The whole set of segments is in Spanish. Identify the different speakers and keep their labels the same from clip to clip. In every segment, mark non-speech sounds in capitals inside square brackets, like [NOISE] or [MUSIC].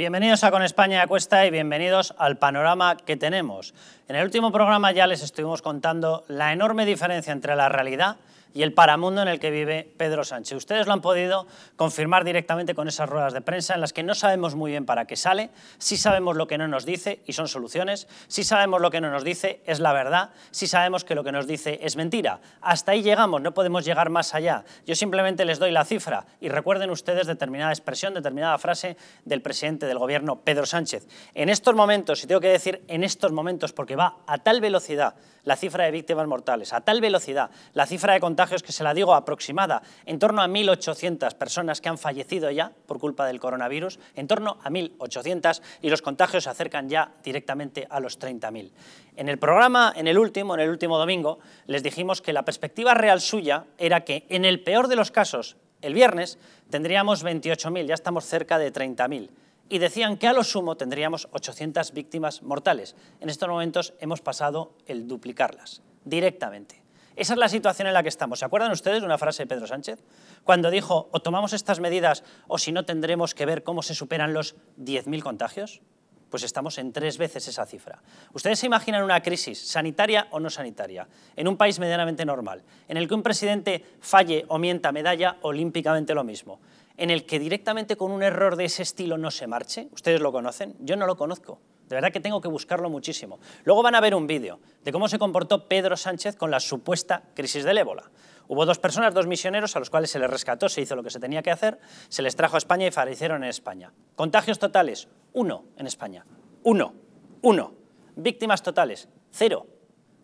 Speaker 1: Bienvenidos a Con España a Cuesta y bienvenidos al panorama que tenemos. En el último programa ya les estuvimos contando la enorme diferencia entre la realidad y el paramundo en el que vive Pedro Sánchez. Ustedes lo han podido confirmar directamente con esas ruedas de prensa en las que no sabemos muy bien para qué sale, si sabemos lo que no nos dice y son soluciones, si sabemos lo que no nos dice es la verdad, si sabemos que lo que nos dice es mentira. Hasta ahí llegamos, no podemos llegar más allá. Yo simplemente les doy la cifra y recuerden ustedes determinada expresión, determinada frase del presidente del gobierno, Pedro Sánchez. En estos momentos, y tengo que decir en estos momentos porque va a tal velocidad la cifra de víctimas mortales, a tal velocidad la cifra de contagios, que se la digo aproximada, en torno a 1.800 personas que han fallecido ya por culpa del coronavirus, en torno a 1.800 y los contagios se acercan ya directamente a los 30.000. En el programa, en el último, en el último domingo, les dijimos que la perspectiva real suya era que en el peor de los casos, el viernes, tendríamos 28.000, ya estamos cerca de 30.000 y decían que a lo sumo tendríamos 800 víctimas mortales. En estos momentos hemos pasado el duplicarlas directamente. Esa es la situación en la que estamos. ¿Se acuerdan ustedes de una frase de Pedro Sánchez? Cuando dijo, o tomamos estas medidas o si no tendremos que ver cómo se superan los 10.000 contagios. Pues estamos en tres veces esa cifra. Ustedes se imaginan una crisis, sanitaria o no sanitaria, en un país medianamente normal, en el que un presidente falle o mienta medalla olímpicamente lo mismo, en el que directamente con un error de ese estilo no se marche. Ustedes lo conocen, yo no lo conozco. De verdad que tengo que buscarlo muchísimo. Luego van a ver un vídeo de cómo se comportó Pedro Sánchez con la supuesta crisis del ébola. Hubo dos personas, dos misioneros, a los cuales se les rescató, se hizo lo que se tenía que hacer, se les trajo a España y fallecieron en España. Contagios totales, uno en España. Uno. Uno. Víctimas totales, cero.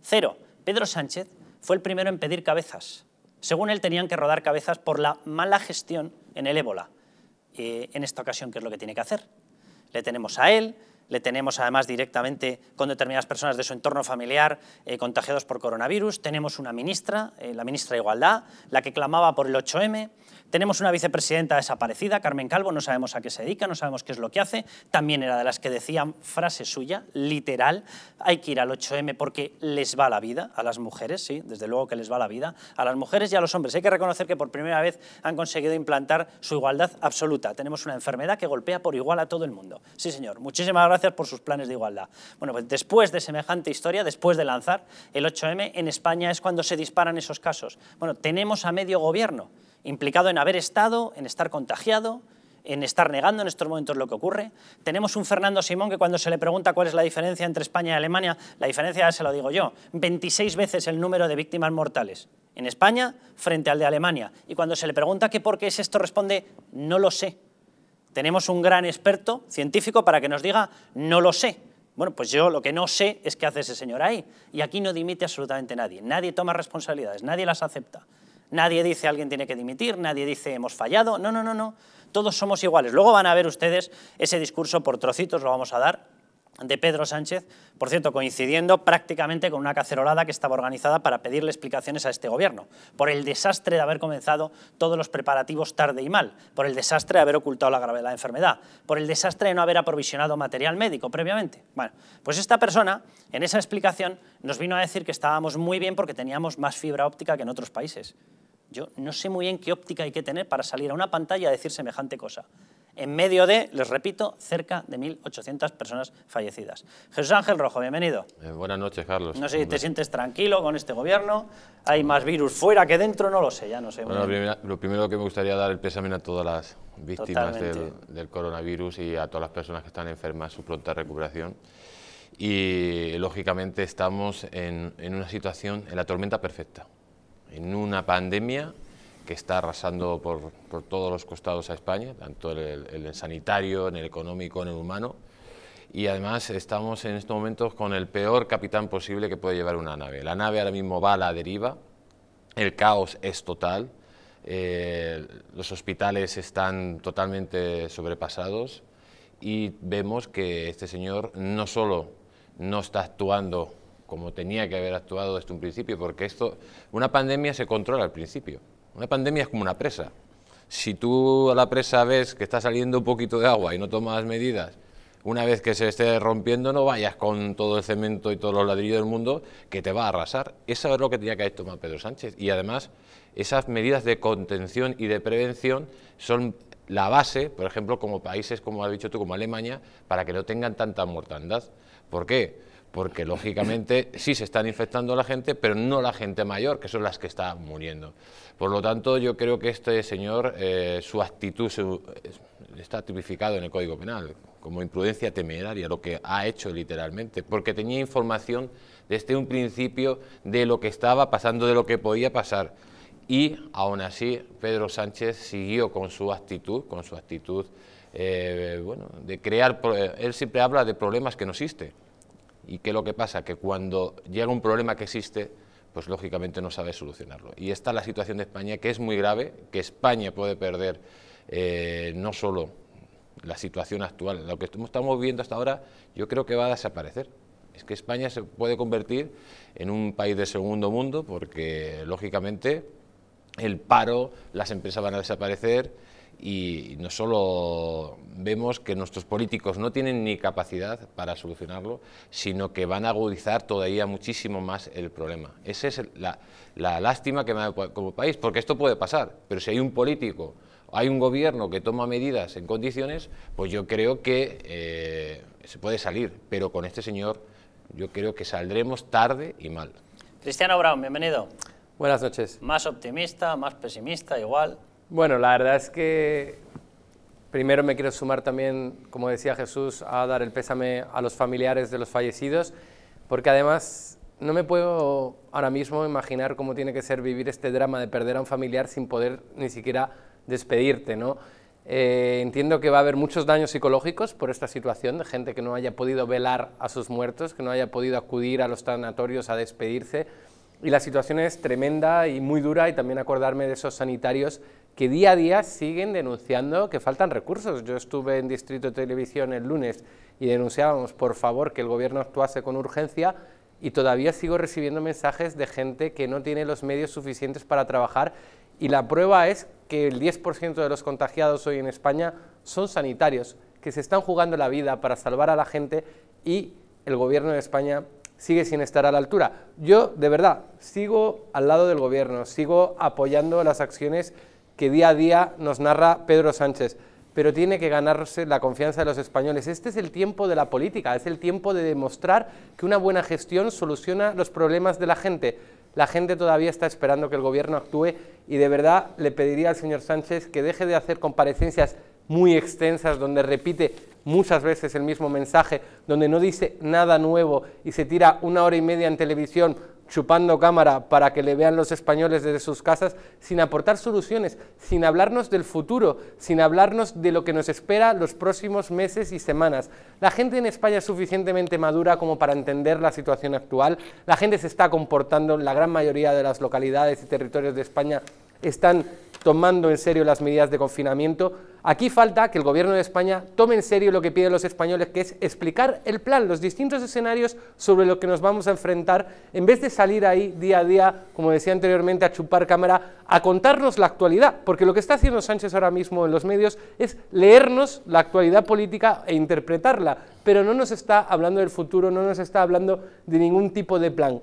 Speaker 1: Cero. Pedro Sánchez fue el primero en pedir cabezas. Según él, tenían que rodar cabezas por la mala gestión en el ébola. Eh, en esta ocasión, ¿qué es lo que tiene que hacer? Le tenemos a él, le tenemos además directamente con determinadas personas de su entorno familiar eh, contagiados por coronavirus, tenemos una ministra, eh, la ministra de Igualdad, la que clamaba por el 8M, tenemos una vicepresidenta desaparecida, Carmen Calvo, no sabemos a qué se dedica, no sabemos qué es lo que hace, también era de las que decían frase suya, literal, hay que ir al 8M porque les va la vida a las mujeres, sí, desde luego que les va la vida, a las mujeres y a los hombres. Hay que reconocer que por primera vez han conseguido implantar su igualdad absoluta. Tenemos una enfermedad que golpea por igual a todo el mundo. Sí, señor, muchísimas gracias por sus planes de igualdad. Bueno, pues después de semejante historia, después de lanzar el 8M, en España es cuando se disparan esos casos. Bueno, tenemos a medio gobierno implicado en haber estado, en estar contagiado, en estar negando en estos momentos lo que ocurre. Tenemos un Fernando Simón que cuando se le pregunta cuál es la diferencia entre España y Alemania, la diferencia se lo digo yo, 26 veces el número de víctimas mortales en España frente al de Alemania. Y cuando se le pregunta qué por qué es esto, responde, no lo sé tenemos un gran experto científico para que nos diga, no lo sé. Bueno, pues yo lo que no sé es qué hace ese señor ahí. Y aquí no dimite absolutamente nadie. Nadie toma responsabilidades, nadie las acepta. Nadie dice alguien tiene que dimitir, nadie dice hemos fallado. No, no, no, no. Todos somos iguales. Luego van a ver ustedes ese discurso por trocitos, lo vamos a dar de Pedro Sánchez, por cierto, coincidiendo prácticamente con una cacerolada que estaba organizada para pedirle explicaciones a este gobierno, por el desastre de haber comenzado todos los preparativos tarde y mal, por el desastre de haber ocultado la gravedad de la enfermedad, por el desastre de no haber aprovisionado material médico previamente. Bueno, pues esta persona, en esa explicación, nos vino a decir que estábamos muy bien porque teníamos más fibra óptica que en otros países. Yo no sé muy bien qué óptica hay que tener para salir a una pantalla a decir semejante cosa en medio de, les repito, cerca de 1.800 personas fallecidas. Jesús Ángel Rojo, bienvenido.
Speaker 2: Eh, buenas noches, Carlos. No sé si te sientes
Speaker 1: tranquilo con este gobierno, hay más virus fuera que dentro, no lo sé, ya no sé. lo,
Speaker 2: primero, que me gustaría dar el pésame a todas las víctimas del, coronavirus y a todas las personas que están enfermas, su pronta recuperación. Y lógicamente estamos en, en una situación, en la tormenta perfecta, en una pandemia que está arrasando por, por, todos los costados a España, tanto en el, sanitario, en el económico, en el humano. Y además estamos en estos momentos con el peor capitán posible que puede llevar una nave. La nave ahora mismo va a la deriva, el caos es total, eh, los hospitales están totalmente sobrepasados y vemos que este señor no solo no está actuando como tenía que haber actuado desde un principio, porque esto, una pandemia se controla al principio. Una pandemia es como una presa. Si tú a la presa ves que está saliendo un poquito de agua y no tomas medidas, una vez que se esté rompiendo no vayas con todo el cemento y todos los ladrillos del mundo que te va a arrasar. Eso es lo que tenía que haber tomado Pedro Sánchez. Y además esas medidas de contención y de prevención son la base, por ejemplo, como países, como has dicho tú, como Alemania, para que no tengan tanta mortandad. ¿Por qué? porque lógicamente sí se están infectando la gente, pero no la gente mayor, que son las que están muriendo. Por lo tanto, yo creo que este señor, eh, su actitud está tipificado en el Código Penal como imprudencia temeraria, lo que ha hecho literalmente, porque tenía información desde un principio de lo que estaba pasando, de lo que podía pasar. Y aún así, Pedro Sánchez siguió con su actitud, con su actitud eh, de crear, eh, él siempre habla de problemas que no existen. ¿Y qué es lo que pasa? Que cuando llega un problema que existe, pues lógicamente no sabe solucionarlo. Y está la situación de España, que es muy grave, que España puede perder eh, no solo la situación actual, lo que estamos viendo hasta ahora, yo creo que va a desaparecer. Es que España se puede convertir en un país de segundo mundo porque, lógicamente, el paro, las empresas van a desaparecer, y no solo vemos que nuestros políticos no tienen ni capacidad para solucionarlo, sino que van a agudizar todavía muchísimo más el problema. Esa es la, lástima que me da como país, porque esto puede pasar, pero si hay un político, hay un gobierno que toma medidas en condiciones, pues yo creo que eh, se puede salir, pero con este señor yo creo que saldremos tarde y mal.
Speaker 1: Cristiano Brown, bienvenido.
Speaker 2: Buenas noches.
Speaker 1: Más optimista, más pesimista, igual.
Speaker 2: Bueno, la verdad es que
Speaker 3: primero me quiero sumar también, como decía Jesús, a dar el pésame a los familiares de los fallecidos, porque además no me puedo ahora mismo imaginar cómo tiene que ser vivir este drama de perder a un familiar sin poder ni siquiera despedirte, ¿no? Eh, entiendo que va a haber muchos daños psicológicos por esta situación de gente que no haya podido velar a sus muertos, que no haya podido acudir a los tanatorios a despedirse. Y la situación es tremenda y muy dura y también acordarme de esos sanitarios que día a día siguen denunciando que faltan recursos. Yo estuve en Distrito Televisión el lunes y denunciábamos, por favor, que el gobierno actuase con urgencia y todavía sigo recibiendo mensajes de gente que no tiene los medios suficientes para trabajar y la prueba es que el 10% de los contagiados hoy en España son sanitarios, que se están jugando la vida para salvar a la gente y el gobierno de España sigue sin estar a la altura. Yo, de verdad, sigo al lado del gobierno, sigo apoyando las acciones que día a día nos narra Pedro Sánchez, pero tiene que ganarse la confianza de los españoles. Este es el tiempo de la política, es el tiempo de demostrar que una buena gestión soluciona los problemas de la gente. La gente todavía está esperando que el gobierno actúe y de verdad le pediría al señor Sánchez que deje de hacer comparecencias muy extensas donde repite muchas veces el mismo mensaje, donde no dice nada nuevo y se tira una hora y media en televisión chupando cámara para que le vean los españoles desde sus casas, sin aportar soluciones, sin hablarnos del futuro, sin hablarnos de lo que nos espera los próximos meses y semanas. La gente en España es suficientemente madura como para entender la situación actual. La gente se está comportando, la gran mayoría de las localidades y territorios de España están tomando en serio las medidas de confinamiento, aquí falta que el Gobierno de España tome en serio lo que piden los españoles, que es explicar el plan, los distintos escenarios sobre los que nos vamos a enfrentar, en vez de salir ahí día a día, como decía anteriormente, a chupar cámara, a contarnos la actualidad, porque lo que está haciendo Sánchez ahora mismo en los medios es leernos la actualidad política e interpretarla, pero no nos está hablando del futuro, no nos está hablando de ningún tipo de plan.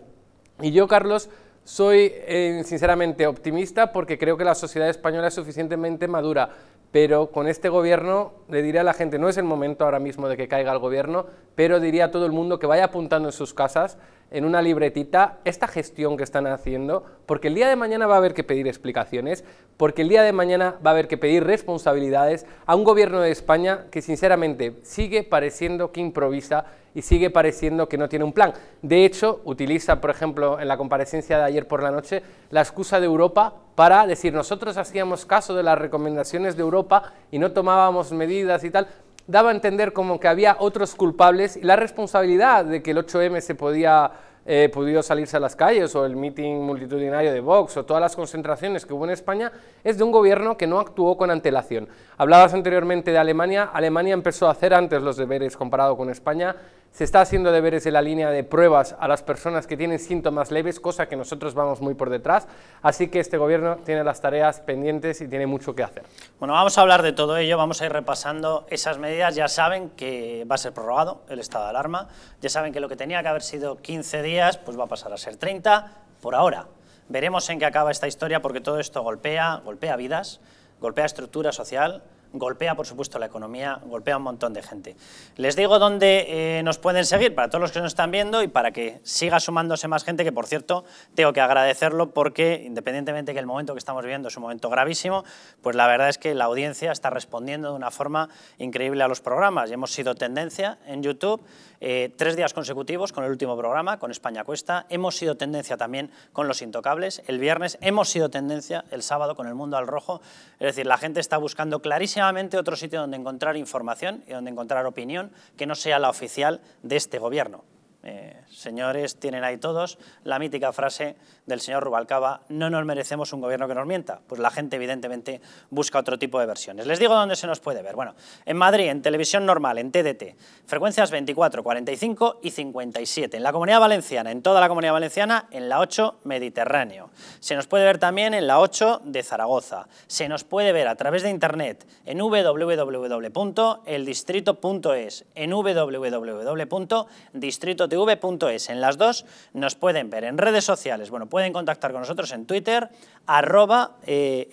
Speaker 3: Y yo, Carlos, soy eh, sinceramente optimista porque creo que la sociedad española es suficientemente madura, pero con este gobierno le diré a la gente, no es el momento ahora mismo de que caiga el gobierno, pero diría a todo el mundo que vaya apuntando en sus casas en una libretita esta gestión que están haciendo, porque el día de mañana va a haber que pedir explicaciones, porque el día de mañana va a haber que pedir responsabilidades a un gobierno de España que sinceramente sigue pareciendo que improvisa y sigue pareciendo que no tiene un plan. De hecho, utiliza, por ejemplo, en la comparecencia de ayer por la noche, la excusa de Europa para decir nosotros hacíamos caso de las recomendaciones de Europa y no tomábamos medidas y tal daba a entender como que había otros culpables y la responsabilidad de que el 8M se podía eh, salirse a las calles o el mitin multitudinario de Vox o todas las concentraciones que hubo en España es de un gobierno que no actuó con antelación. Hablabas anteriormente de Alemania, Alemania empezó a hacer antes los deberes comparado con España, se está haciendo deberes en la línea de pruebas a las personas que tienen síntomas leves, cosa que nosotros vamos muy por detrás. Así que este gobierno tiene las tareas pendientes y tiene mucho que hacer.
Speaker 1: Bueno, vamos a hablar de todo ello, vamos a ir repasando esas medidas. Ya saben que va a ser prorrogado el estado de alarma, ya saben que lo que tenía que haber sido 15 días, pues va a pasar a ser 30 por ahora. Veremos en qué acaba esta historia porque todo esto golpea, golpea vidas, golpea estructura social, golpea, por supuesto, la economía, golpea a un montón de gente. Les digo dónde eh, nos pueden seguir, para todos los que nos están viendo y para que siga sumándose más gente, que por cierto, tengo que agradecerlo porque, independientemente de que el momento que estamos viviendo es un momento gravísimo, pues la verdad es que la audiencia está respondiendo de una forma increíble a los programas. Y hemos sido tendencia en YouTube eh, tres días consecutivos con el último programa, con España Cuesta. Hemos sido tendencia también con Los Intocables el viernes. Hemos sido tendencia el sábado con El Mundo al Rojo. Es decir, la gente está buscando clarísimamente otro sitio donde encontrar información y donde encontrar opinión que no sea la oficial de este gobierno. Eh, señores, tienen ahí todos la mítica frase del señor Rubalcaba, no nos merecemos un gobierno que nos mienta. Pues la gente evidentemente busca otro tipo de versiones. Les digo dónde se nos puede ver. Bueno, en Madrid, en televisión normal, en TDT, frecuencias 24, 45 y 57. En la Comunidad Valenciana, en toda la Comunidad Valenciana, en la 8 Mediterráneo. Se nos puede ver también en la 8 de Zaragoza. Se nos puede ver a través de internet en www.eldistrito.es, en www.distrito tv.es. En las dos nos pueden ver en redes sociales. Bueno, pueden contactar con nosotros en Twitter, arroba eh,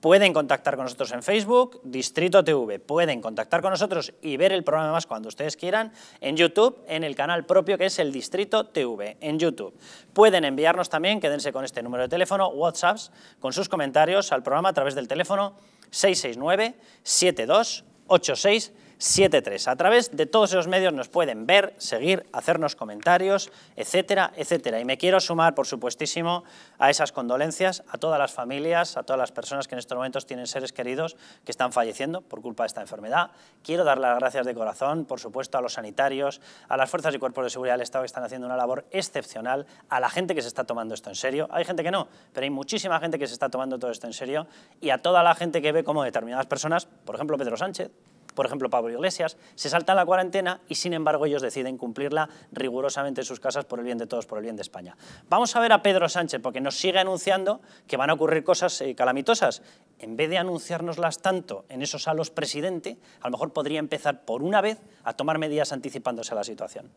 Speaker 1: Pueden contactar con nosotros en Facebook, Distrito TV. Pueden contactar con nosotros y ver el programa más cuando ustedes quieran en YouTube, en el canal propio que es el Distrito TV, en YouTube. Pueden enviarnos también, quédense con este número de teléfono, WhatsApps, con sus comentarios al programa a través del teléfono 669 7286 73. A través de todos esos medios nos pueden ver, seguir, hacernos comentarios, etcétera, etcétera. Y me quiero sumar, por supuestísimo, a esas condolencias a todas las familias, a todas las personas que en estos momentos tienen seres queridos que están falleciendo por culpa de esta enfermedad. Quiero dar las gracias de corazón, por supuesto, a los sanitarios, a las fuerzas y cuerpos de seguridad del Estado que están haciendo una labor excepcional, a la gente que se está tomando esto en serio. Hay gente que no, pero hay muchísima gente que se está tomando todo esto en serio y a toda la gente que ve cómo determinadas personas, por ejemplo Pedro Sánchez, por ejemplo Pablo Iglesias, se salta la cuarentena y sin embargo ellos deciden cumplirla rigurosamente en sus casas por el bien de todos, por el bien de España. Vamos a ver a Pedro Sánchez porque nos sigue anunciando que van a ocurrir cosas eh, calamitosas. En vez de anunciárnoslas tanto en esos salos presidente, a lo mejor podría empezar por una vez a tomar medidas anticipándose a la situación.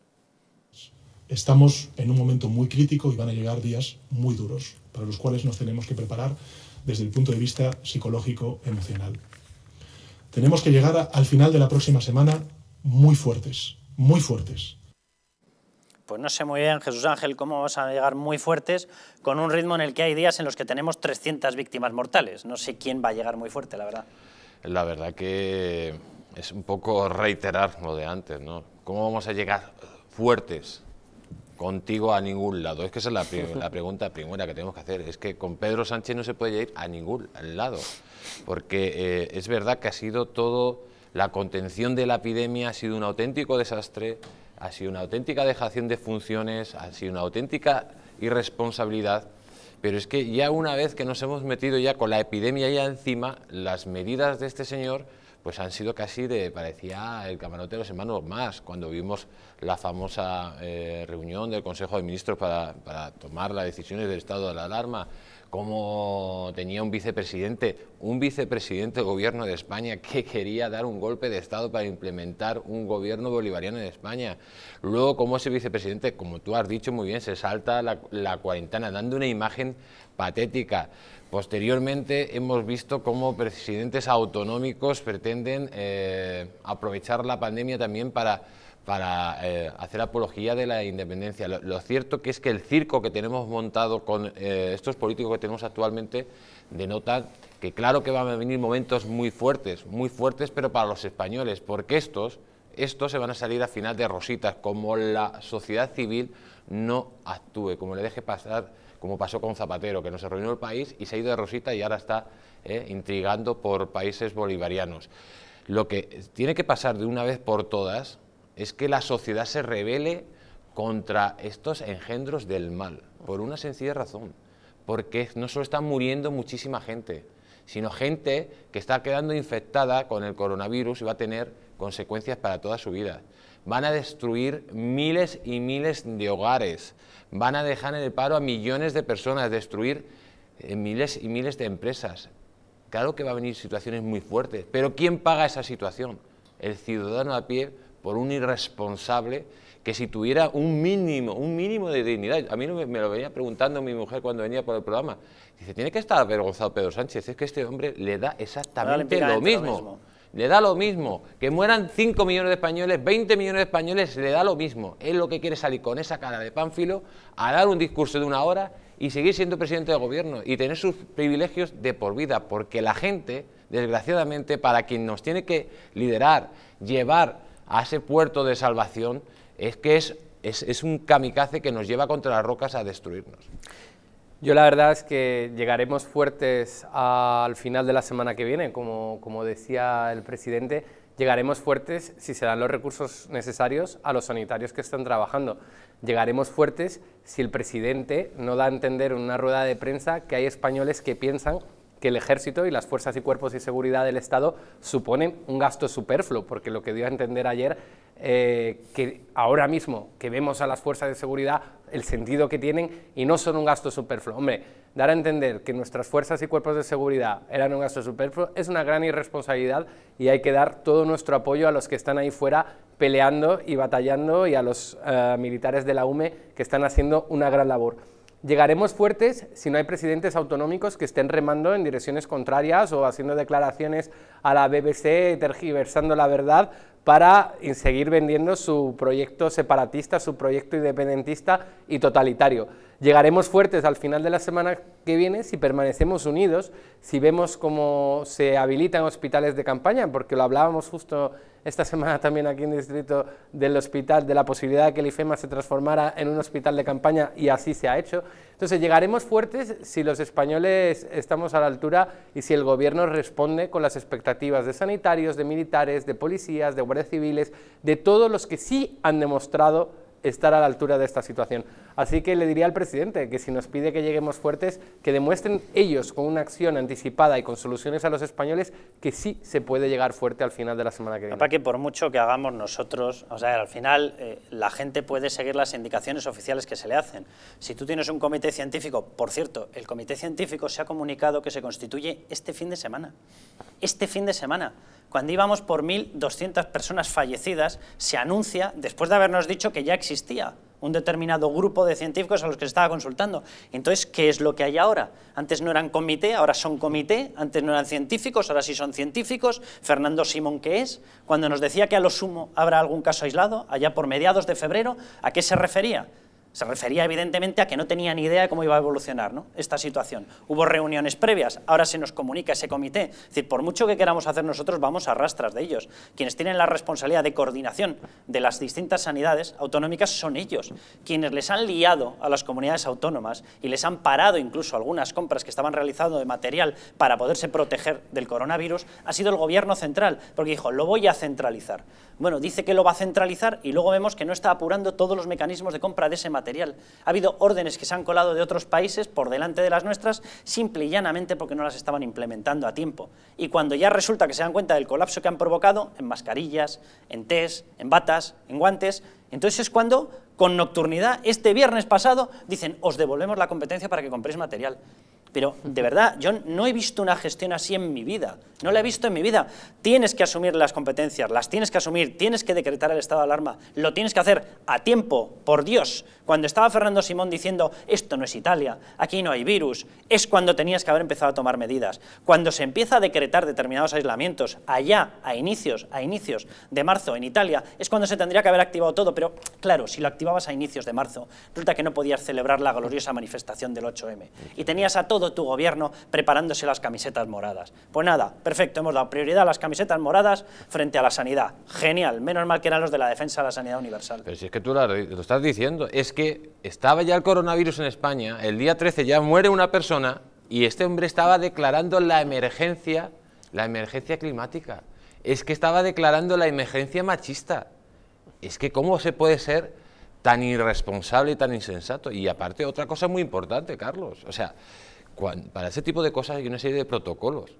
Speaker 4: Estamos en un momento muy crítico y van a llegar días muy duros, para los cuales nos tenemos que preparar desde el punto de vista psicológico, emocional.
Speaker 1: Tenemos que llegar
Speaker 4: al final de la próxima semana muy fuertes, muy fuertes.
Speaker 1: Pues no sé muy bien, Jesús Ángel, cómo vas a llegar muy fuertes con un ritmo en el que hay días en los que tenemos 300 víctimas mortales. No sé quién va a llegar muy fuerte, la verdad.
Speaker 2: La verdad que es un poco reiterar lo de antes, ¿no? ¿Cómo vamos a llegar fuertes contigo a ningún lado? Es que esa es la, la [LAUGHS] pregunta primera que tenemos que hacer. Es que con Pedro Sánchez no se puede ir a ningún lado porque eh, es verdad que ha sido todo, la contención de la epidemia ha sido un auténtico desastre, ha sido una auténtica dejación de funciones, ha sido una auténtica irresponsabilidad, pero es que ya una vez que nos hemos metido ya con la epidemia ya encima, las medidas de este señor pues han sido casi de, parecía el camarote de los hermanos más, cuando vimos la famosa eh, reunión del Consejo de Ministros para, para tomar las decisiones del estado de la alarma, cómo tenía un vicepresidente, un vicepresidente del gobierno de España que quería dar un golpe de Estado para implementar un gobierno bolivariano en España. Luego, cómo ese vicepresidente, como tú has dicho muy bien, se salta la, cuarentena, dando una imagen patética. Posteriormente hemos visto cómo presidentes autonómicos pretenden eh, aprovechar la pandemia también para para eh, hacer apología de la independencia. Lo, cierto que es que el circo que tenemos montado con eh, estos políticos que tenemos actualmente denota que claro que van a venir momentos muy fuertes, muy fuertes, pero para los españoles, porque estos, estos se van a salir al final de rositas, como la sociedad civil no actúe, como le deje pasar, como pasó con Zapatero, que nos arruinó el país y se ha ido de rosita y ahora está eh, intrigando por países bolivarianos. Lo que tiene que pasar de una vez por todas, es que la sociedad se revele contra estos engendros del mal, por una sencilla razón, porque no solo está muriendo muchísima gente, sino gente que está quedando infectada con el coronavirus y va a tener consecuencias para toda su vida. Van a destruir miles y miles de hogares, van a dejar en el paro a millones de personas, destruir eh, miles y miles de empresas. Claro que va a venir situaciones muy fuertes, pero ¿quién paga esa situación? El ciudadano a pie por un irresponsable que si tuviera un mínimo, un mínimo de dignidad. A mí me lo venía preguntando mi mujer cuando venía por el programa. Dice, tiene que estar avergonzado Pedro Sánchez, es que este hombre le da exactamente lo, mismo. Le da lo mismo. Que mueran 5 millones de españoles, 20 millones de españoles, le da lo mismo. Él lo que quiere salir con esa cara de pánfilo a dar un discurso de una hora y seguir siendo presidente de gobierno y tener sus privilegios de por vida, porque la gente, desgraciadamente, para quien nos tiene que liderar, llevar a ese puerto de salvación, es que es, es, un kamikaze que nos lleva contra las rocas a destruirnos.
Speaker 3: Yo la verdad es que llegaremos fuertes al final de la semana que viene, como, como decía el presidente, llegaremos fuertes si se dan los recursos necesarios a los sanitarios que están trabajando. Llegaremos fuertes si el presidente no da a entender en una rueda de prensa que hay españoles que piensan que el ejército y las fuerzas y cuerpos de seguridad del Estado suponen un gasto superfluo, porque lo que dio a entender ayer, eh, que ahora mismo que vemos a las fuerzas de seguridad, el sentido que tienen y no son un gasto superfluo. Hombre, dar a entender que nuestras fuerzas y cuerpos de seguridad eran un gasto superfluo es una gran irresponsabilidad y hay que dar todo nuestro apoyo a los que están ahí fuera peleando y batallando y a los eh, militares de la UME que están haciendo una gran labor. Llegaremos fuertes si no hay presidentes autonómicos que estén remando en direcciones contrarias o haciendo declaraciones a la BBC, tergiversando la verdad para seguir vendiendo su proyecto separatista, su proyecto independentista y totalitario. Llegaremos fuertes al final de la semana que viene si permanecemos unidos, si vemos cómo se habilitan hospitales de campaña, porque lo hablábamos justo esta semana también aquí en el distrito del hospital de la posibilidad de que el IFEMA se transformara en un hospital de campaña y así se ha hecho. Entonces llegaremos fuertes si los españoles estamos a la altura y si el gobierno responde con las expectativas de sanitarios, de militares, de policías, de guardias civiles, de todos los que sí han demostrado estar a la altura de esta situación. Así que le diría al presidente que si nos pide que lleguemos fuertes, que demuestren ellos con una acción anticipada y con soluciones a los españoles que sí se puede llegar fuerte al final de la semana que viene. Para que
Speaker 1: por mucho que hagamos nosotros, o sea, al final eh, la gente puede seguir las indicaciones oficiales que se le hacen. Si tú tienes un comité científico, por cierto, el comité científico se ha comunicado que se constituye este fin de semana. Este fin de semana cuando íbamos por 1.200 personas fallecidas, se anuncia, después de habernos dicho que ya existía un determinado grupo de científicos a los que se estaba consultando. Entonces, ¿qué es lo que hay ahora? Antes no eran comité, ahora son comité, antes no eran científicos, ahora sí son científicos. Fernando Simón, ¿qué es? Cuando nos decía que a lo sumo habrá algún caso aislado, allá por mediados de febrero, ¿a qué se refería? Se refería evidentemente a que no tenía ni idea de cómo iba a evolucionar esta situación. Hubo reuniones previas, ahora se nos comunica ese comité. Es decir, por mucho que queramos hacer nosotros, vamos a rastras de ellos. Quienes tienen la responsabilidad de coordinación de las distintas sanidades autonómicas son ellos, quienes les han liado a las comunidades autónomas y les han parado incluso algunas compras que estaban realizando de material para poderse proteger del coronavirus, ha sido el gobierno central, porque dijo, lo voy a centralizar. Bueno, dice que lo va a centralizar y luego vemos que no está apurando todos los mecanismos de compra de ese material ha habido órdenes que se han colado de otros países por delante de las nuestras, simple y llanamente porque no las estaban implementando a tiempo. Y cuando ya resulta que se dan cuenta del colapso que han provocado, en mascarillas, en test, en batas, en guantes, entonces es cuando, con nocturnidad, este viernes pasado, dicen, os devolvemos la competencia para que compréis material. Pero de verdad, yo no he visto una gestión así en mi vida, no la he visto en mi vida. Tienes que asumir las competencias, las tienes que asumir, tienes que decretar el estado de alarma, lo tienes que hacer a tiempo, por Dios. Cuando estaba Fernando Simón diciendo, esto no es Italia, aquí no hay virus, es cuando tenías que haber empezado a tomar medidas. Cuando se empieza a decretar determinados aislamientos, allá, a inicios, a inicios de marzo en Italia, es cuando se tendría que haber activado todo, pero claro, si lo activabas a inicios de marzo, resulta que no podías celebrar la gloriosa manifestación del 8M. Y tenías a todo tu gobierno preparándose las camisetas moradas. Pues nada, perfecto, hemos dado prioridad a las camisetas moradas frente a la sanidad. Genial, menos mal que eran los de la defensa de la sanidad universal. Pero si
Speaker 2: es que tú lo estás diciendo, es que estaba ya el coronavirus en España, el día 13 ya muere una persona y este hombre estaba declarando la emergencia, la emergencia climática. Es que estaba declarando la emergencia machista. Es que cómo se puede ser tan irresponsable y tan insensato. Y aparte otra cosa muy importante, Carlos. O sea, para ese tipo de cosas hay una serie de protocolos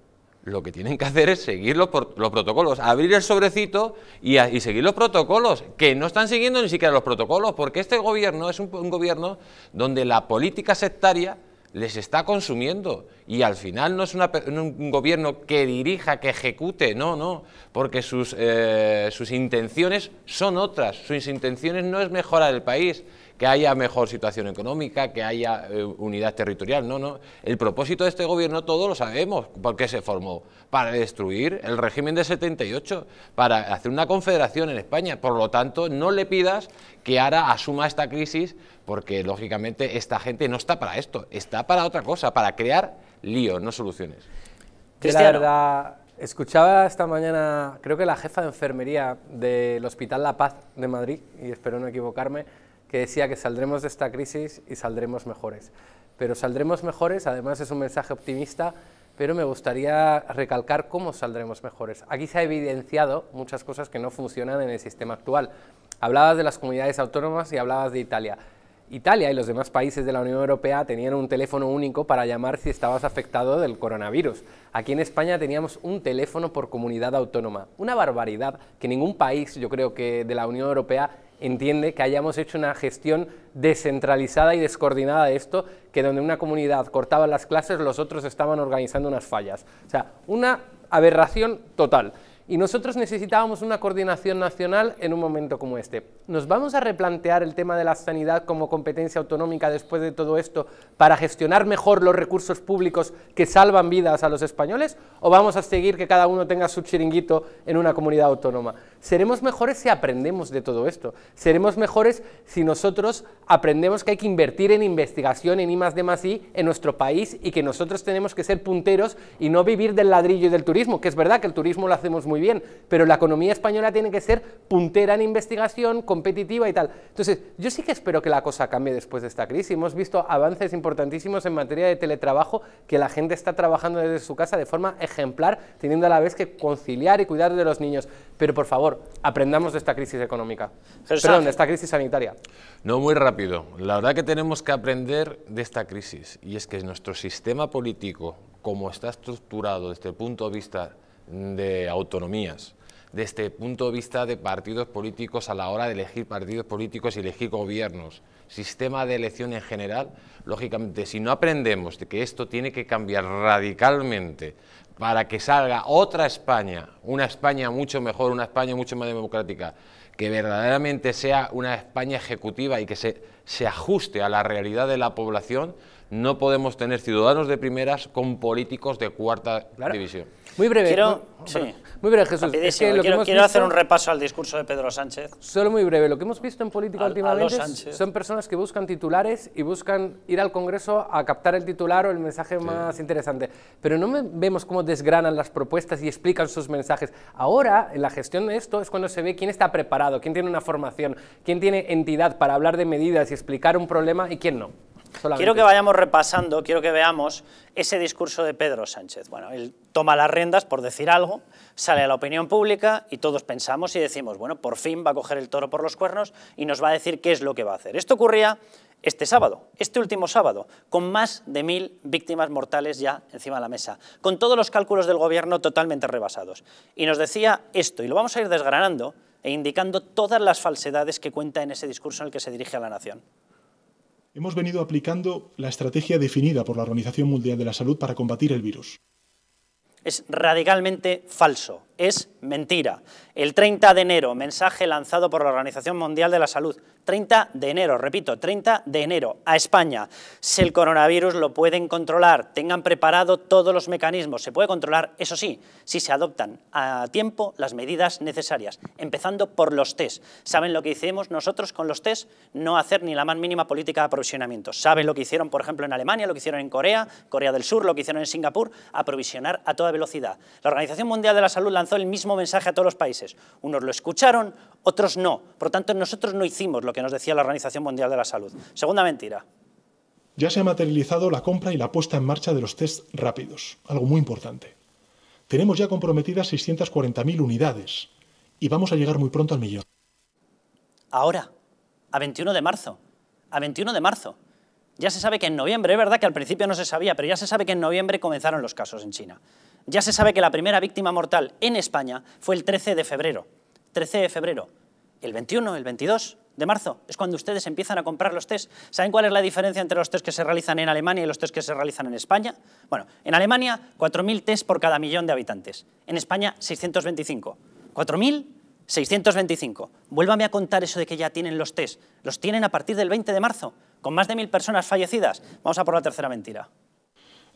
Speaker 2: lo que tienen que hacer es seguir los, los protocolos, abrir el sobrecito y, seguir los protocolos, que no están siguiendo ni siquiera los protocolos, porque este gobierno es un, gobierno donde la política sectaria les está consumiendo y al final no es un gobierno que dirija, que ejecute, no, no, porque sus, eh, sus intenciones son otras, sus intenciones no es mejorar el país, que haya mejor situación económica, que haya eh, unidad territorial. No, no. El propósito de este gobierno todos lo sabemos, ¿Por qué se formó para destruir el régimen de 78, para hacer una confederación en España. Por lo tanto, no le pidas que ahora asuma esta crisis, porque lógicamente esta gente no está para esto, está para otra cosa, para crear líos, no soluciones. Que la
Speaker 3: verdad, escuchaba esta mañana, creo que la jefa de enfermería del Hospital La Paz de Madrid, y espero no equivocarme, que decía que saldremos de esta crisis y saldremos mejores. Pero saldremos mejores, además es un mensaje optimista, pero me gustaría recalcar cómo saldremos mejores. Aquí se ha evidenciado muchas cosas que no funcionan en el sistema actual. Hablabas de las comunidades autónomas y hablabas de Italia. Italia y los demás países de la Unión Europea tenían un teléfono único para llamar si estabas afectado del coronavirus. Aquí en España teníamos un teléfono por comunidad autónoma. Una barbaridad que ningún país, yo creo que de la Unión Europea, entiende que hayamos hecho una gestión descentralizada y descoordinada de esto, que donde una comunidad cortaba las clases, los otros estaban organizando unas fallas. O sea, una aberración total. Y nosotros necesitábamos una coordinación nacional en un momento como este. ¿Nos vamos a replantear el tema de la sanidad como competencia autonómica después de todo esto para gestionar mejor los recursos públicos que salvan vidas a los españoles? ¿O vamos a seguir que cada uno tenga su chiringuito en una comunidad autónoma? Seremos mejores si aprendemos de todo esto. Seremos mejores si nosotros aprendemos que hay que invertir en investigación, en I, D, I, en nuestro país y que nosotros tenemos que ser punteros y no vivir del ladrillo y del turismo, que es verdad que el turismo lo hacemos muy bien, pero la economía española tiene que ser puntera en investigación, competitiva y tal. Entonces, yo sí que espero que la cosa cambie después de esta crisis. Hemos visto avances importantísimos en materia de teletrabajo, que la gente está trabajando desde su casa de forma ejemplar, teniendo a la vez que conciliar y cuidar de los niños. Pero por favor, aprendamos de esta crisis económica. Perdón, de esta crisis
Speaker 2: sanitaria. No, muy rápido. La verdad que tenemos que aprender de esta crisis y es que nuestro sistema político, como está estructurado desde el punto de vista de autonomías desde el punto de vista de partidos políticos a la hora de elegir partidos políticos y elegir gobiernos, sistema de elección en general, lógicamente, si no aprendemos de que esto tiene que cambiar radicalmente para que salga otra España, una España mucho mejor, una España mucho más democrática, que verdaderamente sea una España ejecutiva y que se, se ajuste a la realidad de la población, no podemos tener ciudadanos de primeras con políticos de cuarta división.
Speaker 1: Muy breve. Quiero, sí. muy breve, Jesús. quiero, hacer un repaso al discurso de Pedro Sánchez.
Speaker 3: Solo muy breve. Lo que hemos visto en política últimamente son personas que buscan titulares y buscan ir al Congreso a captar el titular o el mensaje más interesante. Pero no vemos cómo desgranan las propuestas y explican sus mensajes. Ahora, en la gestión de esto es cuando se ve quién está preparado, quién tiene una formación, quién tiene entidad para hablar de medidas y explicar un problema y quién no. Quiero que
Speaker 1: vayamos repasando, quiero que veamos ese discurso de Pedro Sánchez. Bueno, él toma las riendas por decir algo, sale a la opinión pública y todos pensamos y decimos, bueno, por fin va a coger el toro por los cuernos y nos va a decir qué es lo que va a hacer. Esto ocurría este sábado, este último sábado, con más de mil víctimas mortales ya encima de la mesa, con todos los cálculos del gobierno totalmente rebasados. Y nos decía esto, y lo vamos a ir desgranando e indicando todas las falsedades que cuenta en ese discurso en el que se dirige a la nación
Speaker 4: hemos venido aplicando la estrategia definida por la Organización Mundial de la Salud para combatir el virus.
Speaker 1: Es radicalmente falso, es mentira. El 30 de enero, mensaje lanzado por la Organización Mundial de la Salud. 30 de enero, repito, 30 de enero, a España. Si el coronavirus lo pueden controlar, tengan preparado todos los mecanismos. Se puede controlar, eso sí, si se adoptan a tiempo las medidas necesarias, empezando por los test. ¿Saben lo que hicimos nosotros con los test? No hacer ni la más mínima política de aprovisionamiento. ¿Saben lo que hicieron, por ejemplo, en Alemania, lo que hicieron en Corea, Corea del Sur, lo que hicieron en Singapur? Aprovisionar a toda velocidad. La Organización Mundial de la Salud lanzó el mismo mensaje a todos los países. Unos lo escucharon, otros no. Por lo tanto, nosotros no hicimos lo que nos decía la Organización Mundial de la Salud. Segunda mentira.
Speaker 4: Ya se ha materializado la compra y la puesta en marcha de los test rápidos, algo muy importante. Tenemos ya comprometidas 640.000 unidades y vamos a llegar muy pronto al millón.
Speaker 1: Ahora, a 21 de marzo, a 21 de marzo. Ya se sabe que en noviembre, es verdad que al principio no se sabía, pero ya se sabe que en noviembre comenzaron los casos en China. Ya se sabe que la primera víctima mortal en España fue el 13 de febrero. 13 de febrero. El 21, el 22 de marzo es cuando ustedes empiezan a comprar los test. ¿Saben cuál es la diferencia entre los test que se realizan en Alemania y los test que se realizan en España? Bueno, en Alemania 4.000 test por cada millón de habitantes. En España 625. 4.000 625. Vuélvame a contar eso de que ya tienen los test. Los tienen a partir del 20 de marzo, con más de mil personas fallecidas. Vamos a por la tercera mentira.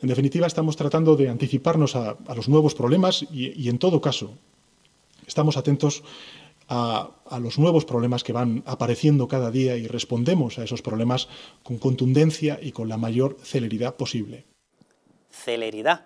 Speaker 4: En definitiva, estamos tratando de anticiparnos a, los nuevos problemas y, en todo caso, estamos atentos a, los nuevos problemas que van apareciendo cada día y respondemos a esos problemas con contundencia y con la mayor celeridad posible.
Speaker 1: Celeridad.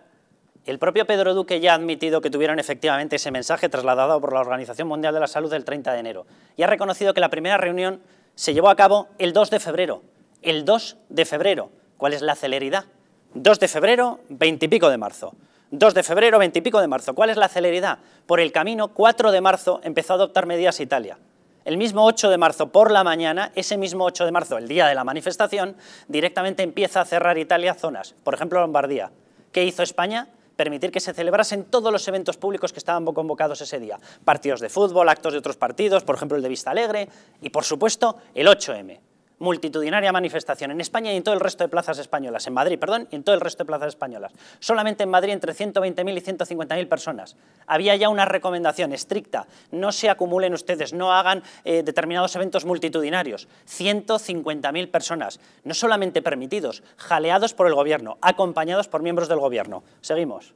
Speaker 1: El propio Pedro Duque ya ha admitido que tuvieron efectivamente ese mensaje trasladado por la Organización Mundial de la Salud el 30 de enero y ha reconocido que la primera reunión se llevó a cabo el 2 de febrero. El 2 de febrero. ¿Cuál es la celeridad? 2 de febrero, 20 y pico de marzo. 2 de febrero, 20 y pico de marzo. ¿Cuál es la celeridad? Por el camino, 4 de marzo empezó a adoptar medidas Italia. El mismo 8 de marzo por la mañana, ese mismo 8 de marzo, el día de la manifestación, directamente empieza a cerrar Italia zonas, por ejemplo Lombardía. ¿Qué hizo España? permitir que se celebrasen todos los eventos públicos que estaban convocados ese día. Partidos de fútbol, actos de otros partidos, por ejemplo el de Vista Alegre, y por supuesto el 8M, multitudinaria manifestación en España y en todo el resto de plazas españolas, en Madrid, perdón, y en todo el resto de plazas españolas. Solamente en Madrid entre 120.000 y 150.000 personas. Había ya una recomendación estricta, no se acumulen ustedes, no hagan eh, determinados eventos multitudinarios. 150.000 personas, no solamente permitidos, jaleados por el gobierno, acompañados por miembros del gobierno. Seguimos.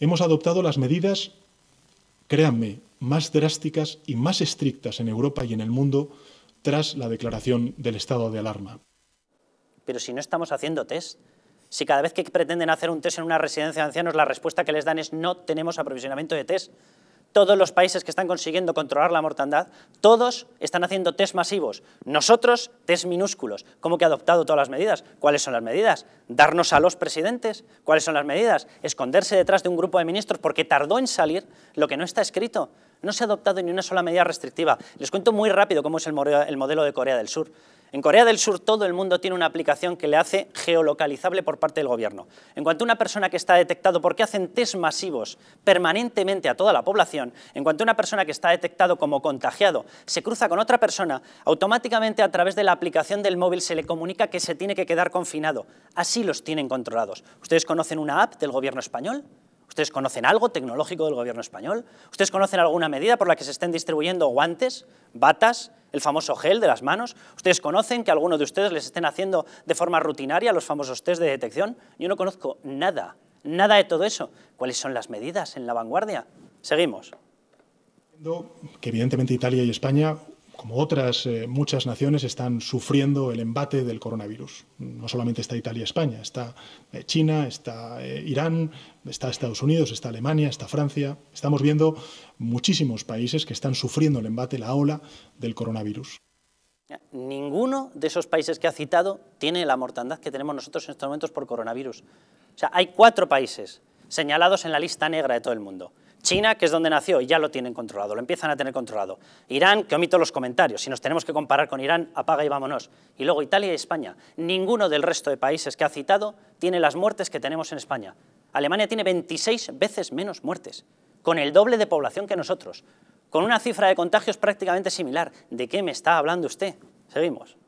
Speaker 4: Hemos adoptado las medidas, créanme, más drásticas y más estrictas en Europa y en el mundo tras la declaración del estado de alarma.
Speaker 1: Pero si no estamos haciendo test, si cada vez que pretenden hacer un test en una residencia de ancianos la respuesta que les dan es no tenemos aprovisionamiento de test, todos los países que están consiguiendo controlar la mortandad, todos están haciendo test masivos. Nosotros, test minúsculos. ¿Cómo que ha adoptado todas las medidas? ¿Cuáles son las medidas? ¿Darnos a los presidentes? ¿Cuáles son las medidas? ¿Esconderse detrás de un grupo de ministros porque tardó en salir lo que no está escrito? no se ha adoptado ni una sola medida restrictiva. Les cuento muy rápido cómo es el, modelo de Corea del Sur. En Corea del Sur todo el mundo tiene una aplicación que le hace geolocalizable por parte del gobierno. En cuanto a una persona que está detectado, porque hacen test masivos permanentemente a toda la población, en cuanto a una persona que está detectado como contagiado se cruza con otra persona, automáticamente a través de la aplicación del móvil se le comunica que se tiene que quedar confinado. Así los tienen controlados. ¿Ustedes conocen una app del gobierno español? ¿Ustedes conocen algo tecnológico del gobierno español? ¿Ustedes conocen alguna medida por la que se estén distribuyendo guantes, batas, el famoso gel de las manos? ¿Ustedes conocen que algunos de ustedes les estén haciendo de forma rutinaria los famosos test de detección? Yo no conozco nada, nada de todo eso. ¿Cuáles son las medidas en la vanguardia? Seguimos.
Speaker 4: Que evidentemente Italia y España como otras eh, muchas naciones, están sufriendo el embate del coronavirus. No solamente está Italia y España, está eh, China, está eh, Irán, está Estados Unidos, está Alemania, está Francia. Estamos viendo muchísimos países que están sufriendo el embate, la ola del coronavirus.
Speaker 1: Ninguno de esos países que ha citado tiene la mortandad que tenemos nosotros en estos momentos por coronavirus. O sea, hay cuatro países señalados en la lista negra de todo el mundo. China, que es donde nació, y ya lo tienen controlado, lo empiezan a tener controlado. Irán, que omito los comentarios, si nos tenemos que comparar con Irán, apaga y vámonos. Y luego Italia y España. Ninguno del resto de países que ha citado tiene las muertes que tenemos en España. Alemania tiene 26 veces menos muertes, con el doble de población que nosotros, con una cifra de contagios prácticamente similar. ¿De qué me está hablando usted? Seguimos.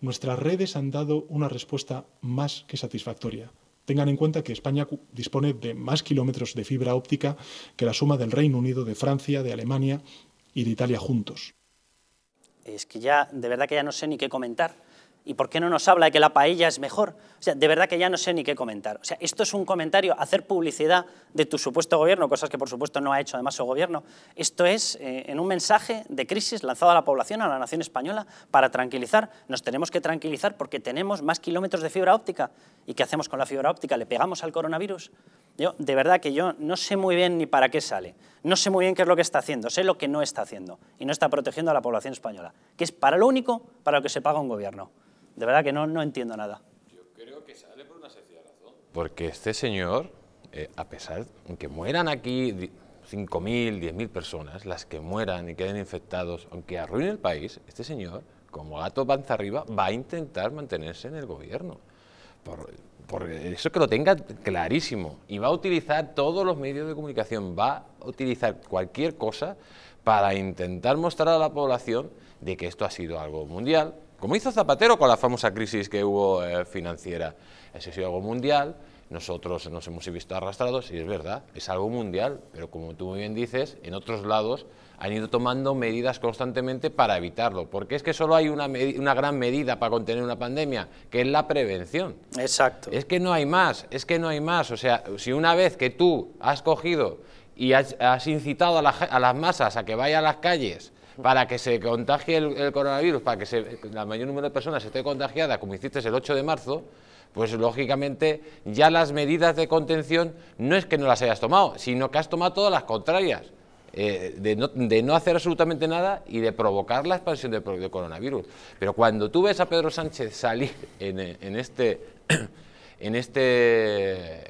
Speaker 4: Nuestras redes han dado una respuesta más que satisfactoria Tengan en cuenta que España dispone de más kilómetros de fibra óptica que la suma del Reino Unido, de Francia, de Alemania y de Italia juntos.
Speaker 1: Es que ya, de verdad que ya no sé ni qué comentar ¿Y por qué no nos habla de que la paella es mejor? O sea, de verdad que ya no sé ni qué comentar. O sea, esto es un comentario, hacer publicidad de tu supuesto gobierno, cosas que por supuesto no ha hecho además su gobierno. Esto es, eh, en un mensaje de crisis lanzado a la población, a la nación española, para tranquilizar. Nos tenemos que tranquilizar porque tenemos más kilómetros de fibra óptica. ¿Y qué hacemos con la fibra óptica? ¿Le pegamos al coronavirus? Yo, de verdad que yo no sé muy bien ni para qué sale. No sé muy bien qué es lo que está haciendo, sé lo que no está haciendo. Y no está protegiendo a la población española, que es para lo único para lo que se paga un gobierno. De verdad que no, no entiendo nada.
Speaker 2: Yo creo que sale por una sencilla
Speaker 1: razón. Porque este señor, eh, a pesar de que mueran aquí
Speaker 2: 5.000, 10.000 personas, las que mueran y queden infectados, aunque arruine el país, este señor, como gato panza arriba, va a intentar mantenerse en el gobierno. Por, por, eso que lo tenga clarísimo. Y va a utilizar todos los medios de comunicación, va a utilizar cualquier cosa para intentar mostrar a la población de que esto ha sido algo mundial, como hizo Zapatero con la famosa crisis que hubo eh, financiera. Eso ha sido algo mundial, nosotros nos hemos visto arrastrados, y es verdad, es algo mundial, pero como tú muy bien dices, en otros lados han ido tomando medidas constantemente para evitarlo, porque es que solo hay una, gran medida para contener una pandemia, que es la prevención. Exacto. Es que no hay más, es que no hay más, o sea, si una vez que tú has cogido y has, incitado a, las masas a que vayan a las calles, para que se contagie el, coronavirus, para que se, la mayor número de personas esté contagiada, como hiciste el 8 de marzo, pues lógicamente ya las medidas de contención no es que no las hayas tomado, sino que has tomado todas las contrarias. Eh, de, no, hacer absolutamente nada y de provocar la expansión del coronavirus. Pero cuando tú ves a Pedro Sánchez salir en este en este...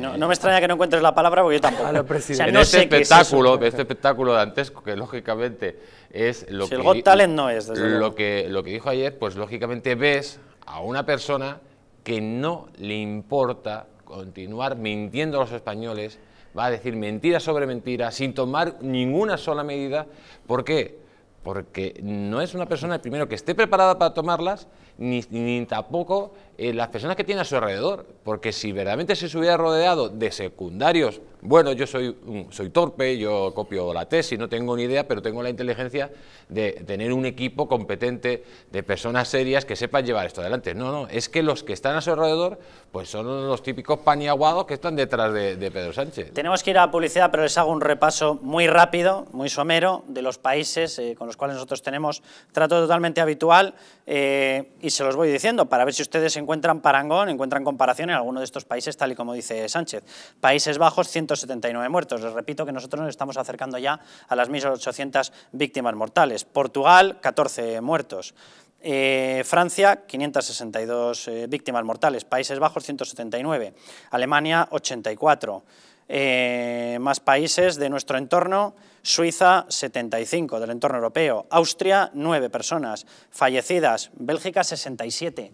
Speaker 2: no, me extraña
Speaker 1: que no encuentres la palabra porque yo tampoco. en este, espectáculo, de este
Speaker 2: espectáculo dantesco que lógicamente es lo si que... El Got Talent no es, lo que, lo que dijo ayer, pues lógicamente ves a una persona que no le importa continuar mintiendo a los españoles, va a decir mentira sobre mentira, sin tomar ninguna sola medida. ¿Por qué? Porque no es una persona, primero, que esté preparada para tomarlas, ni tampoco eh, las personas que tiene a su alrededor, porque si verdaderamente se hubiera rodeado de secundarios, bueno, yo soy, soy torpe, yo copio la tesis, no tengo ni idea, pero tengo la inteligencia de tener un equipo competente de personas serias que sepan llevar esto adelante. No, no, es que los que están a su alrededor,
Speaker 1: pues son los típicos paniaguados que están detrás de, Pedro Sánchez. Tenemos que ir a la publicidad, pero les hago un repaso muy rápido, muy somero, de los países eh, con los cuales nosotros tenemos trato totalmente habitual eh, y se los voy diciendo para ver si ustedes encuentran encuentran parangón, encuentran comparación en alguno de estos países, tal y como dice Sánchez. Países Bajos, 179 muertos. Les repito que nosotros nos estamos acercando ya a las 1.800 víctimas mortales. Portugal, 14 muertos. Eh, Francia, 562 eh, víctimas mortales. Países Bajos, 179. Alemania, 84. Eh, más países de nuestro entorno, Suiza 75 del entorno europeo, Austria 9 personas fallecidas, Bélgica 67.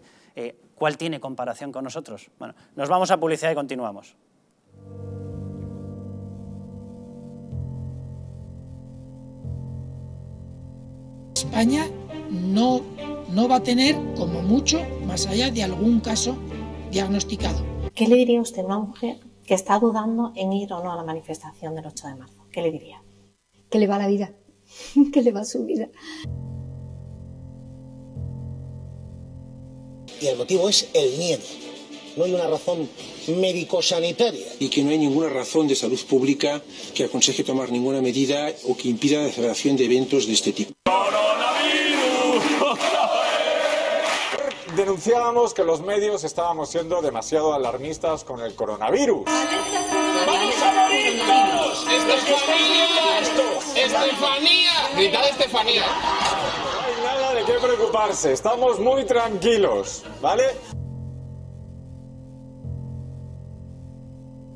Speaker 1: ¿Cuál tiene comparación con nosotros? Bueno, nos vamos a publicidad y continuamos. España no, no va a tener, como mucho, más allá de algún caso diagnosticado. ¿Qué le diría usted a una mujer que está dudando en ir o no a la manifestación del 8 de marzo?
Speaker 5: ¿Qué le diría?
Speaker 3: Que le va la vida, [LAUGHS] que le va su vida.
Speaker 5: y el motivo es el miedo. No hay una razón médico-sanitaria.
Speaker 6: Y que no hay ninguna razón de salud pública que aconseje tomar ninguna medida o que impida la celebración de eventos de este tipo. Denunciábamos que los medios estábamos siendo demasiado alarmistas con el coronavirus.
Speaker 5: ¡Vamos a morir todos! ¡Estefanía! ¡Estefanía! ¡Gritad Estefanía!
Speaker 1: qué preocuparse,
Speaker 6: estamos muy tranquilos,
Speaker 1: ¿vale?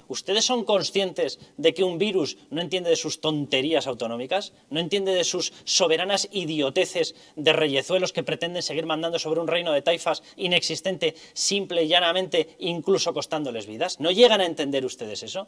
Speaker 1: ¿Ustedes son conscientes de que un virus no entiende de sus tonterías autonómicas? ¿No entiende de sus soberanas idioteces de reyezuelos que pretenden seguir mandando sobre un reino de taifas inexistente, simple y llanamente, incluso costándoles vidas? ¿No llegan a entender ustedes eso?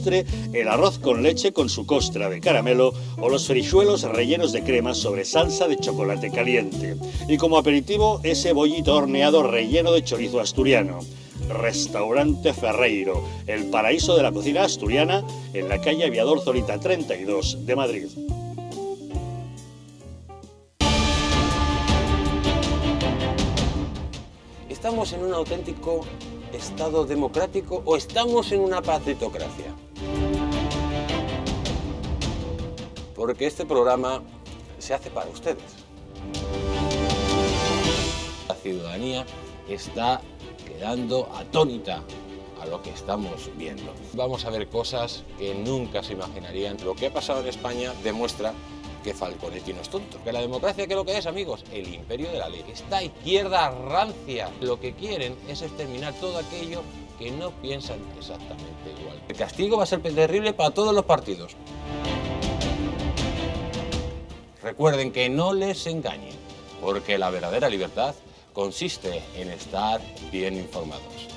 Speaker 5: el arroz con leche con su costra de caramelo o los frijuelos rellenos de crema sobre salsa de chocolate caliente. Y como aperitivo, ese bollito horneado relleno de chorizo asturiano. Restaurante Ferreiro, el paraíso de la cocina asturiana en la calle Aviador Zolita 32 de Madrid.
Speaker 2: ¿Estamos en un auténtico Estado democrático o estamos en una patritocracia? Porque este programa se hace para ustedes. La ciudadanía está quedando atónita a lo que estamos viendo. Vamos a ver cosas que nunca se imaginarían. Lo que ha pasado en España demuestra que Falconetti no es tonto. Que la democracia, que lo que es, amigos? El imperio de la ley. Esta izquierda rancia lo que quieren es exterminar todo aquello que no piensan exactamente igual. El castigo va a ser terrible para todos los partidos. Recuerden que no les engañen, porque la verdadera libertad consiste en estar bien informados.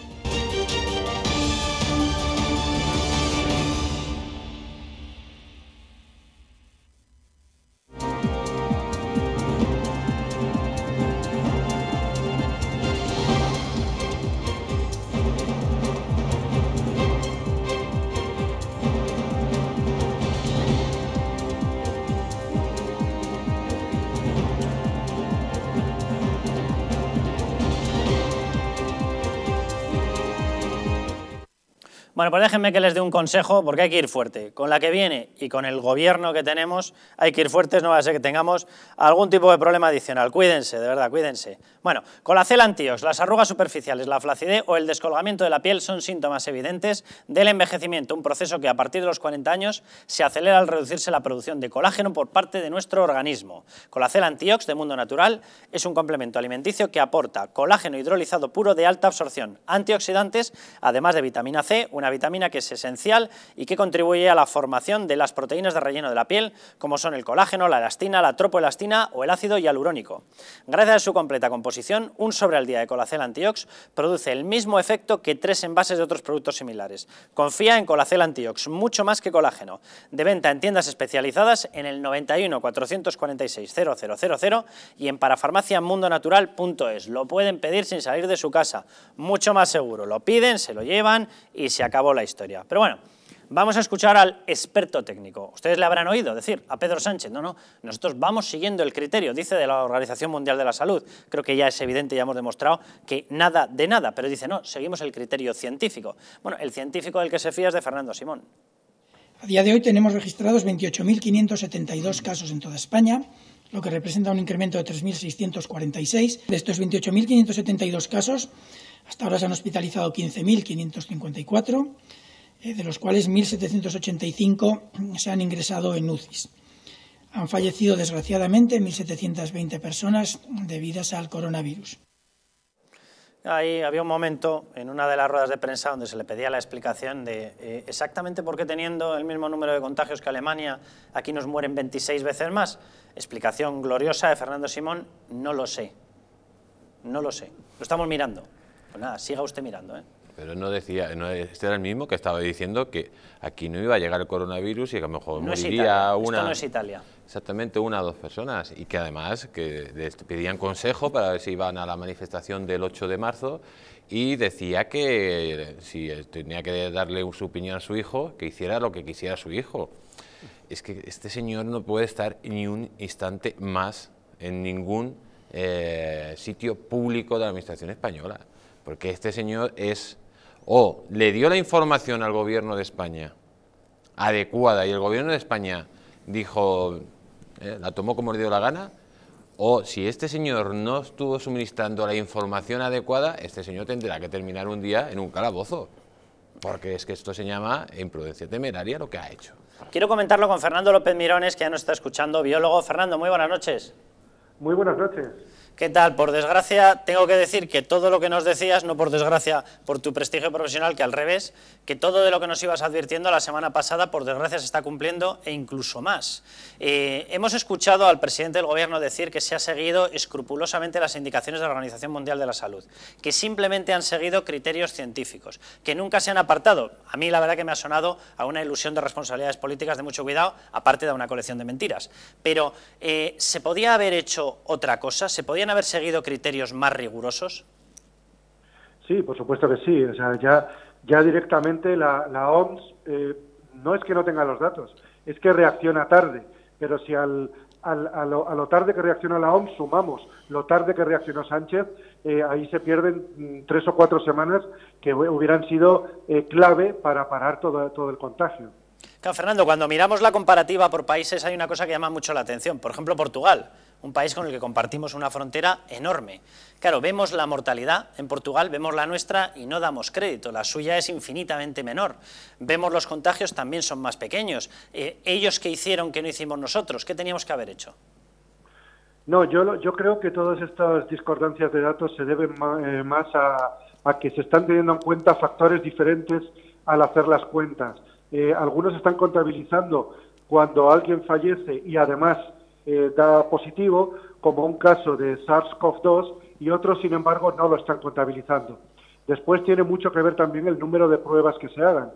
Speaker 1: Bueno, pues déjenme que les dé un consejo, porque hay que ir fuerte. Con la que viene y con el gobierno que tenemos, hay que ir fuertes, no va a ser que tengamos algún tipo de problema adicional. Cuídense, de verdad, cuídense. Bueno, con la las arrugas superficiales, la flacidez o el descolgamiento de la piel son síntomas evidentes del envejecimiento, un proceso que a partir de los 40 años se acelera al reducirse la producción de colágeno por parte de nuestro organismo. Colacel Antiox de Mundo Natural es un complemento alimenticio que aporta colágeno hidrolizado puro de alta absorción, antioxidantes, además de vitamina C, una vitamina que es esencial y que contribuye a la formación de las proteínas de relleno de la piel, como son el colágeno, la elastina, la tropoelastina o el ácido hialurónico. Gracias a su completa composición, un sobre al día de Colacel Antiox produce el mismo efecto que tres envases de otros productos similares. Confía en Colacel Antiox, mucho más que colágeno. De venta en tiendas especializadas en el 91 446 000 y en parafarmaciamundonatural.es. Lo pueden pedir sin salir de su casa, mucho más seguro. Lo piden, se lo llevan y se acaba la historia. Pero bueno, vamos a escuchar al experto técnico. Ustedes le habrán oído decir a Pedro Sánchez, no, no, nosotros vamos siguiendo el criterio, dice de la Organización Mundial de la Salud. Creo que ya es evidente, ya hemos demostrado que nada de nada, pero dice, no, seguimos el criterio científico. Bueno, el científico del que se fía es de Fernando Simón. A día de hoy tenemos registrados 28.572 casos en toda España, lo que representa un incremento de 3.646. De estos 28.572 casos, hasta ahora se han hospitalizado 15.554, eh, de los cuales 1.785 se han ingresado en UCIs. Han fallecido, desgraciadamente, 1.720 personas debidas al coronavirus. Ahí había un momento en una de las ruedas de prensa donde se le pedía la explicación de eh, exactamente por qué teniendo el mismo número de contagios que Alemania, aquí nos mueren 26 veces más. Explicación gloriosa de Fernando Simón, no lo sé. No lo sé. Lo estamos mirando. Pues nada, siga usted mirando, ¿eh?
Speaker 2: Pero no decía, no, este era el mismo que estaba diciendo que aquí no iba a llegar el coronavirus y que a lo mejor moriría una... no es Italia. Exactamente, una o dos personas. Y que además que pedían consejo para ver si iban a la manifestación del 8 de marzo y decía que si tenía que darle su opinión a su hijo, que hiciera lo que quisiera su hijo. Es que este señor no puede estar ni un instante más en ningún eh, sitio público de la administración española. Porque este señor es, o le dio la información al gobierno de España adecuada y el gobierno de España dijo, eh, la tomó como le dio la gana, o si este señor no estuvo suministrando la información adecuada, este señor tendrá que terminar un día en un calabozo. Porque es que esto se llama imprudencia temeraria lo que ha hecho.
Speaker 1: Quiero comentarlo con Fernando López Mirones, que ya nos está escuchando, biólogo. Fernando, muy buenas noches. Muy buenas noches. ¿Qué tal? Por desgracia, tengo que decir que todo lo que nos decías, no por desgracia, por tu prestigio profesional, que al revés, que todo de lo que nos ibas advirtiendo la semana pasada, por desgracia, se está cumpliendo e incluso más. Eh, hemos escuchado al presidente del Gobierno decir que se ha seguido escrupulosamente las indicaciones de la Organización Mundial de la Salud, que simplemente han seguido criterios científicos, que nunca se han apartado. A mí la verdad que me ha sonado a una ilusión de responsabilidades políticas de mucho cuidado, aparte de una colección de mentiras. Pero eh, se podía haber hecho otra cosa, se podía haber seguido criterios más rigurosos?
Speaker 6: Sí, por supuesto que sí. O sea, ya, ya directamente la, OMS eh, no es que no tenga los datos, es que reacciona tarde. Pero si al, al, a, lo, tarde que reaccionó la OMS sumamos lo tarde que reaccionó Sánchez, eh, ahí se pierden mm, tres o cuatro semanas que hubieran sido eh, clave para parar todo, todo el contagio.
Speaker 1: Fernando, cuando miramos la comparativa por países hay una cosa que llama mucho la atención. Por ejemplo, Portugal un país con el que compartimos una frontera enorme. Claro, vemos la mortalidad en Portugal, vemos la nuestra y no damos crédito, la suya es infinitamente menor. Vemos los contagios, también son más pequeños. Eh, ¿Ellos que hicieron que no hicimos nosotros? ¿Qué teníamos que haber hecho?
Speaker 6: No, yo, yo creo que todas estas discordancias de datos se deben eh, más a, que se están teniendo en cuenta factores diferentes al hacer las cuentas. Eh, algunos están contabilizando cuando alguien fallece y además eh, da positivo, como un caso de SARS-CoV-2, y otros, sin embargo, no lo están contabilizando. Después tiene mucho que ver también el número de pruebas que se hagan.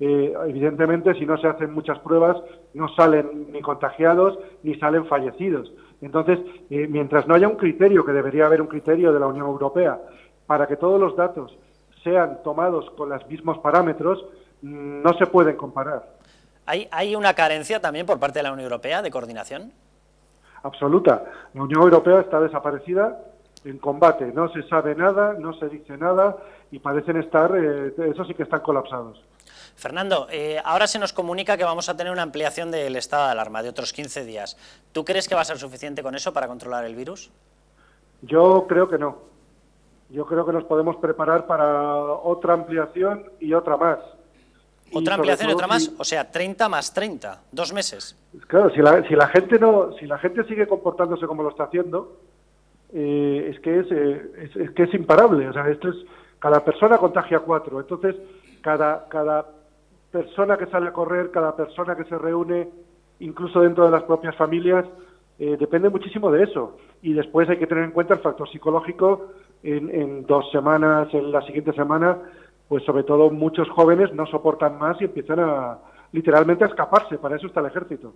Speaker 6: Eh, evidentemente, si no se hacen muchas pruebas, no salen ni contagiados ni salen fallecidos. Entonces, eh, mientras no haya un criterio, que debería haber un criterio de la Unión Europea, para que todos los datos sean tomados con los mismos parámetros,
Speaker 1: mm, no se
Speaker 6: pueden comparar.
Speaker 1: ¿Hay una carencia también por parte de la Unión Europea de coordinación?
Speaker 6: absoluta. La Unión Europea está desaparecida en combate, no se sabe nada, no se dice nada y parecen estar, eh, eso sí que están colapsados.
Speaker 1: Fernando, eh, ahora se nos comunica que vamos a tener una ampliación del estado de alarma de otros 15 días. ¿Tú crees que va a ser suficiente con eso para controlar el virus?
Speaker 6: Yo creo que no. Yo creo que nos podemos preparar para otra ampliación y otra más. Otra ampliación, otra más,
Speaker 1: o sea, 30 más 30, dos meses.
Speaker 6: Pues claro, si la, gente, no, si la gente sigue comportándose como lo está haciendo, eh, es, que eh, es, que es imparable. O sea, esto es, cada persona contagia cuatro. Entonces, cada, cada persona que sale a correr, cada persona que se reúne, incluso dentro de las propias familias, eh, depende muchísimo de eso. Y después hay que tener en cuenta el factor psicológico en, en dos semanas, en la siguiente semana pues sobre todo muchos jóvenes no soportan más y empiezan a literalmente a escaparse, para eso está el ejército.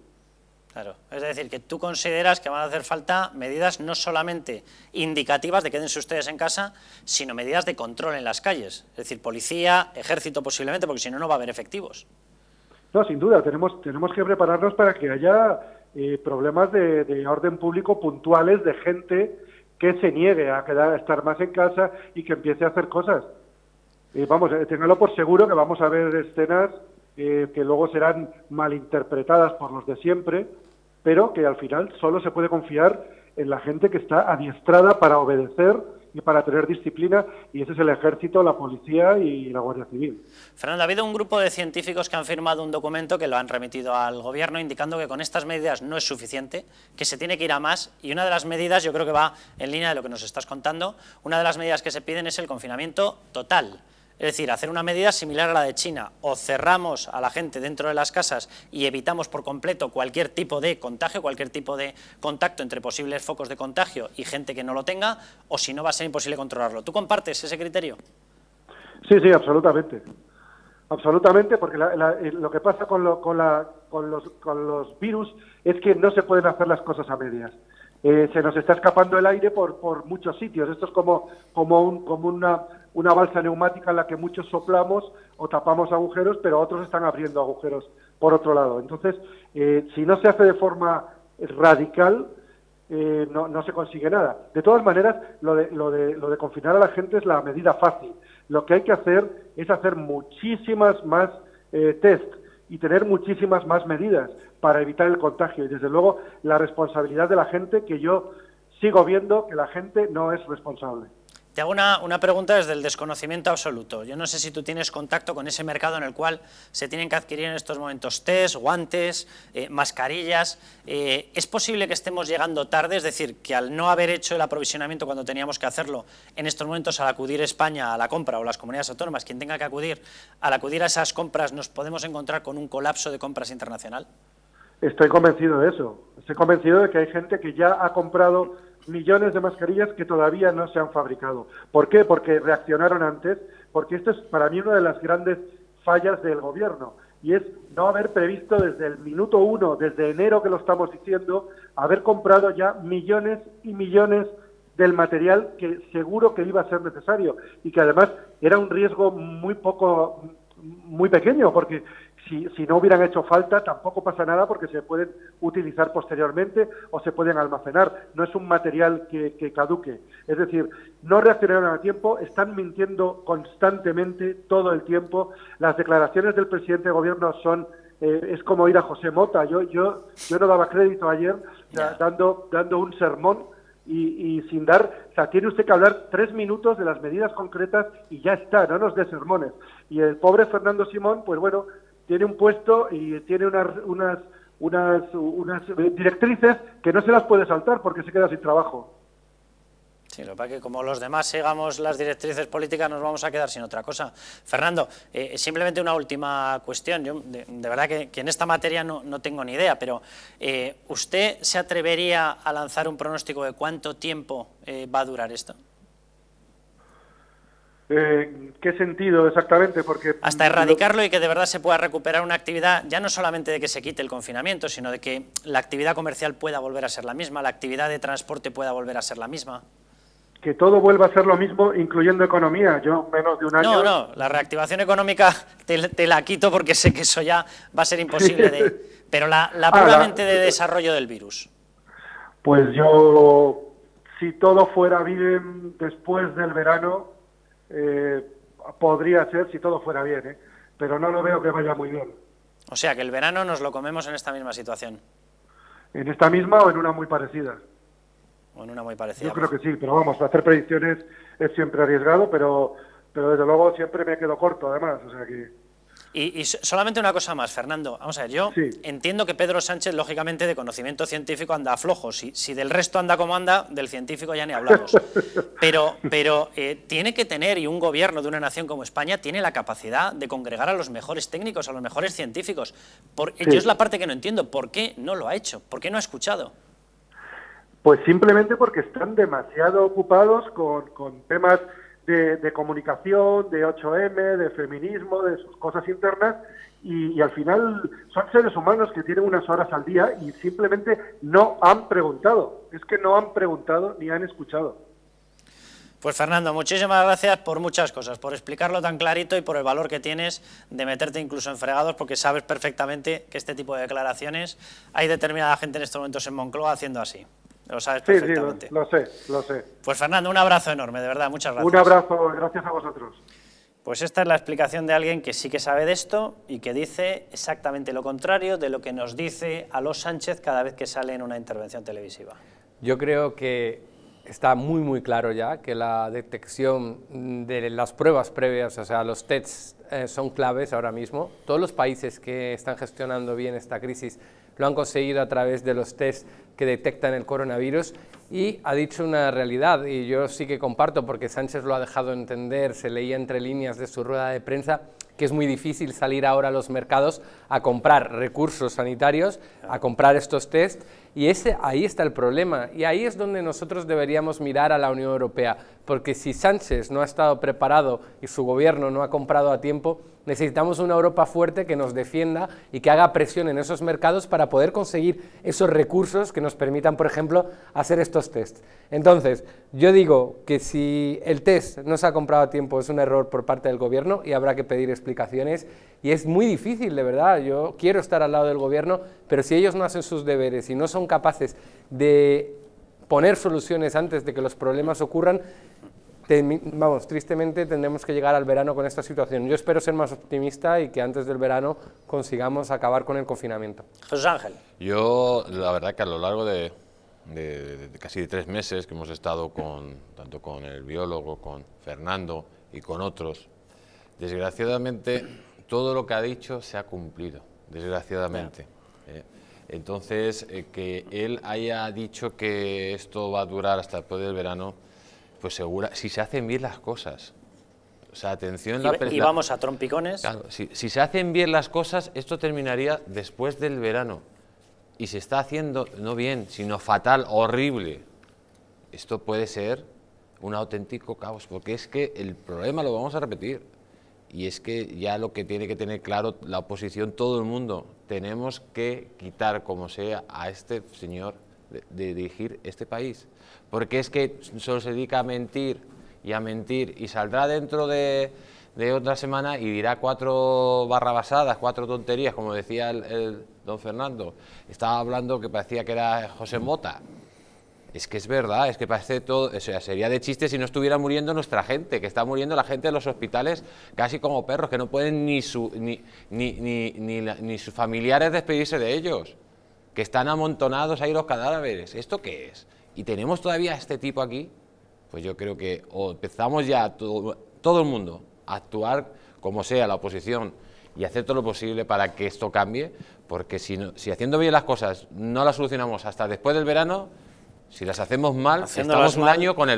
Speaker 1: Claro, es decir, que tú consideras que van a hacer falta medidas no solamente indicativas de quédense ustedes en casa, sino medidas de control en las calles, es decir, policía, ejército posiblemente, porque si no, no va a haber efectivos.
Speaker 6: No, sin duda, tenemos, tenemos que prepararnos para que haya eh, problemas de, orden público puntuales de gente que se niegue a, quedar, a estar más en casa y que empiece a hacer cosas. Eh, vamos, tenerlo por seguro que vamos a ver escenas eh, que luego serán malinterpretadas por los de siempre, pero que al final solo se puede confiar en la gente que está adiestrada para obedecer y para tener disciplina, y ese es el ejército, la policía y la Guardia Civil.
Speaker 1: Fernando, ha habido un grupo de científicos que han firmado un documento que lo han remitido al gobierno indicando que con estas medidas no es suficiente, que se tiene que ir a más, y una de las medidas, yo creo que va en línea de lo que nos estás contando, una de las medidas que se piden es el confinamiento total. Es decir, hacer una medida similar a la de China, o cerramos a la gente dentro de las casas y evitamos por completo cualquier tipo de contagio, cualquier tipo de contacto entre posibles focos de contagio y gente que no lo tenga, o si no va a ser imposible controlarlo. ¿Tú compartes ese criterio?
Speaker 6: Sí, sí, absolutamente. Absolutamente, porque eh, lo que pasa con, con los virus es que no se pueden hacer las cosas a medias. Eh, se nos está escapando el aire por, muchos sitios. Esto es como, como, una, balsa neumática en la que muchos soplamos o tapamos agujeros, pero otros están abriendo agujeros por otro lado. Entonces, eh, si no se hace de forma radical, eh, no, se consigue nada. De todas maneras, lo de, confinar a la gente es la medida fácil. Lo que hay que hacer es hacer muchísimas más eh, test y tener muchísimas más medidas para evitar el contagio y desde luego la responsabilidad de la gente que yo sigo viendo que la gente no es responsable.
Speaker 1: Te hago una, pregunta desde el desconocimiento absoluto. Yo no sé si tú tienes contacto con ese mercado en el cual se tienen que adquirir en estos momentos test, guantes, eh, mascarillas. Eh, ¿Es posible que estemos llegando tarde? Es decir, que al no haber hecho el aprovisionamiento cuando teníamos que hacerlo, en estos momentos al acudir España a la compra o las comunidades autónomas, quien tenga que acudir, al acudir a esas compras nos podemos encontrar con un colapso de compras internacional.
Speaker 6: Estoy convencido de eso. Estoy convencido de que hay gente que ya ha comprado millones de mascarillas que todavía no se han fabricado. ¿Por qué? Porque reaccionaron antes, porque esto es para mí una de las grandes fallas del gobierno y es no haber previsto desde el minuto uno, desde enero que lo estamos diciendo, haber comprado ya millones y millones del material que seguro que iba a ser necesario y que además era un riesgo muy poco muy pequeño porque si, no hubieran hecho falta, tampoco pasa nada porque se pueden utilizar posteriormente o se pueden almacenar. No es un material que, caduque. Es decir, no reaccionaron a tiempo, están mintiendo constantemente todo el tiempo. Las declaraciones del presidente de gobierno son eh, es como ir a José Mota. Yo, yo, yo no daba crédito ayer dando, dando un sermón y, y, sin dar, o sea, tiene usted que hablar tres minutos de las medidas concretas y ya está, no nos dé sermones. Y el pobre Fernando Simón, pues bueno, tiene un puesto y tiene unas, unas, unas, directrices que no se las puede saltar porque se queda sin trabajo.
Speaker 1: Sí, lo que que como los demás sigamos las directrices políticas nos vamos a quedar sin otra cosa. Fernando, eh, simplemente una última cuestión. Yo de, verdad que, en esta materia no, tengo ni idea, pero eh, ¿usted se atrevería a lanzar un pronóstico de cuánto tiempo eh, va a durar esto?
Speaker 6: Eh, qué sentido exactamente, porque... Hasta erradicarlo
Speaker 1: y que de verdad se pueda recuperar una actividad, ya no solamente de que se quite el confinamiento, sino de que la actividad comercial pueda volver a ser la misma, la actividad de transporte pueda volver a ser la misma.
Speaker 6: Que todo vuelva a ser lo mismo, incluyendo economía. Yo
Speaker 1: menos de un año... No, no, la reactivación económica te, la quito porque sé que eso ya va a ser imposible de... [LAUGHS] Pero la, la ah, puramente de eh, desarrollo del virus.
Speaker 6: Pues yo, si todo fuera bien después del verano, eh, podría ser si todo fuera bien, ¿eh? pero no lo veo que vaya muy bien.
Speaker 1: O sea, que el verano nos lo comemos en esta misma situación.
Speaker 6: ¿En esta misma o en una muy parecida?
Speaker 1: O en una muy parecida. Yo creo
Speaker 6: pues. que sí, pero vamos, hacer predicciones es siempre arriesgado, pero, pero desde luego siempre me quedo corto, además. O sea que...
Speaker 1: Y, solamente una cosa más, Fernando. Vamos a ver, yo entiendo que Pedro Sánchez, lógicamente, de conocimiento científico anda flojo. Si, si del resto anda como anda, del científico ya ni hablamos. [LAUGHS] Pero, pero eh, tiene que tener, y un gobierno de una nación como España tiene la capacidad de congregar a los mejores técnicos, a los mejores científicos. Yo es la parte que no entiendo. ¿Por qué no lo ha hecho? ¿Por qué no ha escuchado?
Speaker 6: Pues simplemente porque están demasiado ocupados con temas de, comunicación, de 8M, de feminismo, de sus cosas internas, y, y, al final son seres humanos que tienen unas horas al día y simplemente no han preguntado. Es que no han preguntado
Speaker 1: ni han escuchado. Pues Fernando, muchísimas gracias por muchas cosas, por explicarlo tan clarito y por el valor que tienes de meterte incluso en fregados, porque sabes perfectamente que este tipo de declaraciones hay determinada gente en estos momentos en Moncloa haciendo así. Lo sabes perfectamente. Sí, lo, sé, lo sé. Pues Fernando, un abrazo enorme, de verdad, muchas gracias. Un abrazo, gracias a vosotros. Pues esta es la explicación de alguien que sí que sabe de esto y que dice exactamente lo contrario de lo que nos dice los Sánchez cada vez que sale en una intervención televisiva.
Speaker 3: Yo creo que está muy muy claro ya que la detección de las pruebas previas, o sea, los tests eh, son claves ahora mismo. Todos los países que están gestionando bien esta crisis lo han conseguido a través de los test que detectan el coronavirus y ha dicho una realidad y yo sí que comparto porque Sánchez lo ha dejado entender, se leía entre líneas de su rueda de prensa que es muy difícil salir ahora a los mercados a comprar recursos sanitarios, a comprar estos test y ese, ahí está el problema. Y ahí es donde nosotros deberíamos mirar a la Unión Europea. Porque si Sánchez no ha estado preparado y su gobierno no ha comprado a tiempo, necesitamos una Europa fuerte que nos defienda y que haga presión en esos mercados para poder conseguir esos recursos que nos permitan, por ejemplo, hacer estos tests. Entonces, yo digo que si el test no se ha comprado a tiempo es un error por parte del gobierno y habrá que pedir explicaciones. Y es muy difícil, de verdad. Yo quiero estar al lado del gobierno, pero si ellos no hacen sus deberes y no son son capaces de poner soluciones antes de que los problemas ocurran, vamos, tristemente tendremos que llegar al verano con esta situación. Yo espero ser más optimista y que antes del verano consigamos acabar con el confinamiento.
Speaker 1: José Ángel.
Speaker 2: Yo, la verdad que a lo largo de, casi tres meses que hemos estado con, tanto con el biólogo, con Fernando y con otros, desgraciadamente todo lo que ha dicho se ha cumplido, desgraciadamente. Entonces, eh, que él haya dicho que esto va a durar hasta después del verano, pues segura, si se hacen bien las cosas. O sea, atención... La y, vamos
Speaker 1: a trompicones.
Speaker 2: Claro, si, si se hacen bien las cosas, esto terminaría después del verano. Y se está haciendo, no bien, sino fatal, horrible. Esto puede ser un auténtico caos, porque es que el problema, lo vamos a repetir, y es que ya lo que tiene que tener claro la oposición, todo el mundo, tenemos que quitar como sea a este señor de, dirigir este país. Porque es que solo se dedica a mentir y a mentir y saldrá dentro de, otra semana y dirá cuatro barrabasadas, cuatro tonterías, como decía el don Fernando. Estaba hablando que parecía que era José Mota es que es verdad, es que parece todo, o sea, sería de chiste si no estuviera muriendo nuestra gente, que está muriendo la gente en los hospitales casi como perros, que no pueden ni, ni, sus familiares despedirse de ellos, que están amontonados ahí los cadáveres. ¿Esto qué es? Y tenemos todavía a este tipo aquí, pues yo creo que empezamos ya todo, el mundo a actuar como sea la oposición y hacer todo lo posible para que esto cambie, porque si, si haciendo bien las cosas no las solucionamos hasta después del verano, si las hacemos mal, estamos un año con,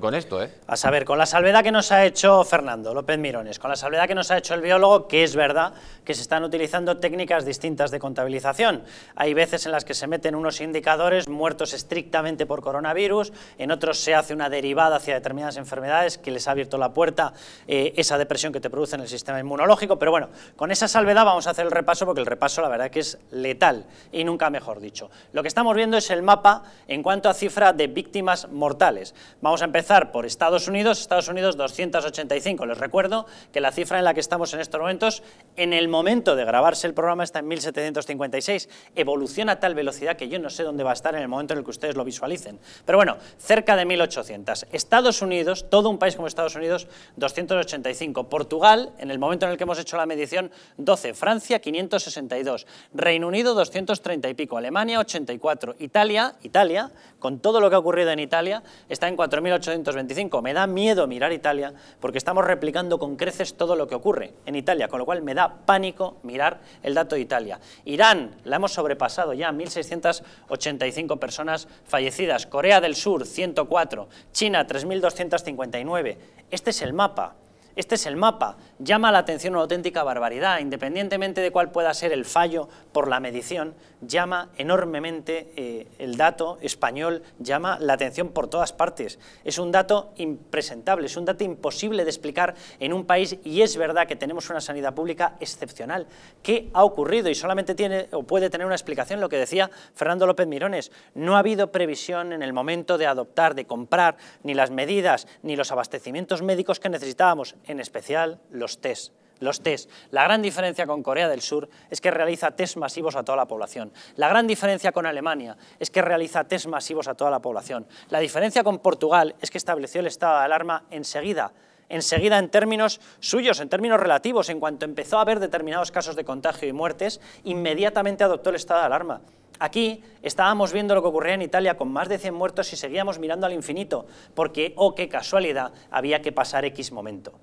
Speaker 2: con, esto. ¿eh? A saber, con
Speaker 1: la salvedad que nos ha hecho Fernando López Mirones, con la salvedad que nos ha hecho el biólogo, que es verdad que se están utilizando técnicas distintas de contabilización. Hay veces en las que se meten unos indicadores muertos estrictamente por coronavirus, en otros se hace una derivada hacia determinadas enfermedades que les ha abierto la puerta eh, esa depresión que te produce en el sistema inmunológico. Pero bueno, con esa salvedad vamos a hacer el repaso porque el repaso la verdad que es letal y nunca mejor dicho. Lo que estamos viendo es el mapa en cuanto a cifra de víctimas mortales. Vamos a empezar por Estados Unidos, Estados Unidos 285. Les recuerdo que la cifra en la que estamos en estos momentos, en el momento de grabarse el programa, está en 1756. Evoluciona a tal velocidad que yo no sé dónde va a estar en el momento en el que ustedes lo visualicen. Pero bueno, cerca de 1800. Estados Unidos, todo un país como Estados Unidos, 285. Portugal, en el momento en el que hemos hecho la medición, 12. Francia, 562. Reino Unido, 230 y pico. Alemania, 84. Italia, Italia, con todo lo que ha ocurrido en Italia, está en 4.825. Me da miedo mirar Italia porque estamos replicando con creces todo lo que ocurre en Italia, con lo cual me da pánico mirar el dato de Italia. Irán, la hemos sobrepasado ya, 1.685 personas fallecidas. Corea del Sur, 104. China, 3.259. Este es el mapa. Este es el mapa. Llama la atención una auténtica barbaridad, independientemente de cuál pueda ser el fallo por la medición, llama enormemente, eh, el dato español llama la atención por todas partes. Es un dato impresentable, es un dato imposible de explicar en un país y es verdad que tenemos una sanidad pública excepcional. ¿Qué ha ocurrido? Y solamente tiene o puede tener una explicación lo que decía Fernando López Mirones. No ha habido previsión en el momento de adoptar, de comprar, ni las medidas, ni los abastecimientos médicos que necesitábamos, en especial los test los test. La gran diferencia con Corea del Sur es que realiza test masivos a toda la población. La gran diferencia con Alemania es que realiza test masivos a toda la población. La diferencia con Portugal es que estableció el estado de alarma enseguida enseguida en términos suyos, en términos relativos, en cuanto empezó a haber determinados casos de contagio y muertes, inmediatamente adoptó el estado de alarma. Aquí estábamos viendo lo que ocurría en Italia con más de 100 muertos y seguíamos mirando al infinito, porque, oh, qué casualidad, había que pasar X momento.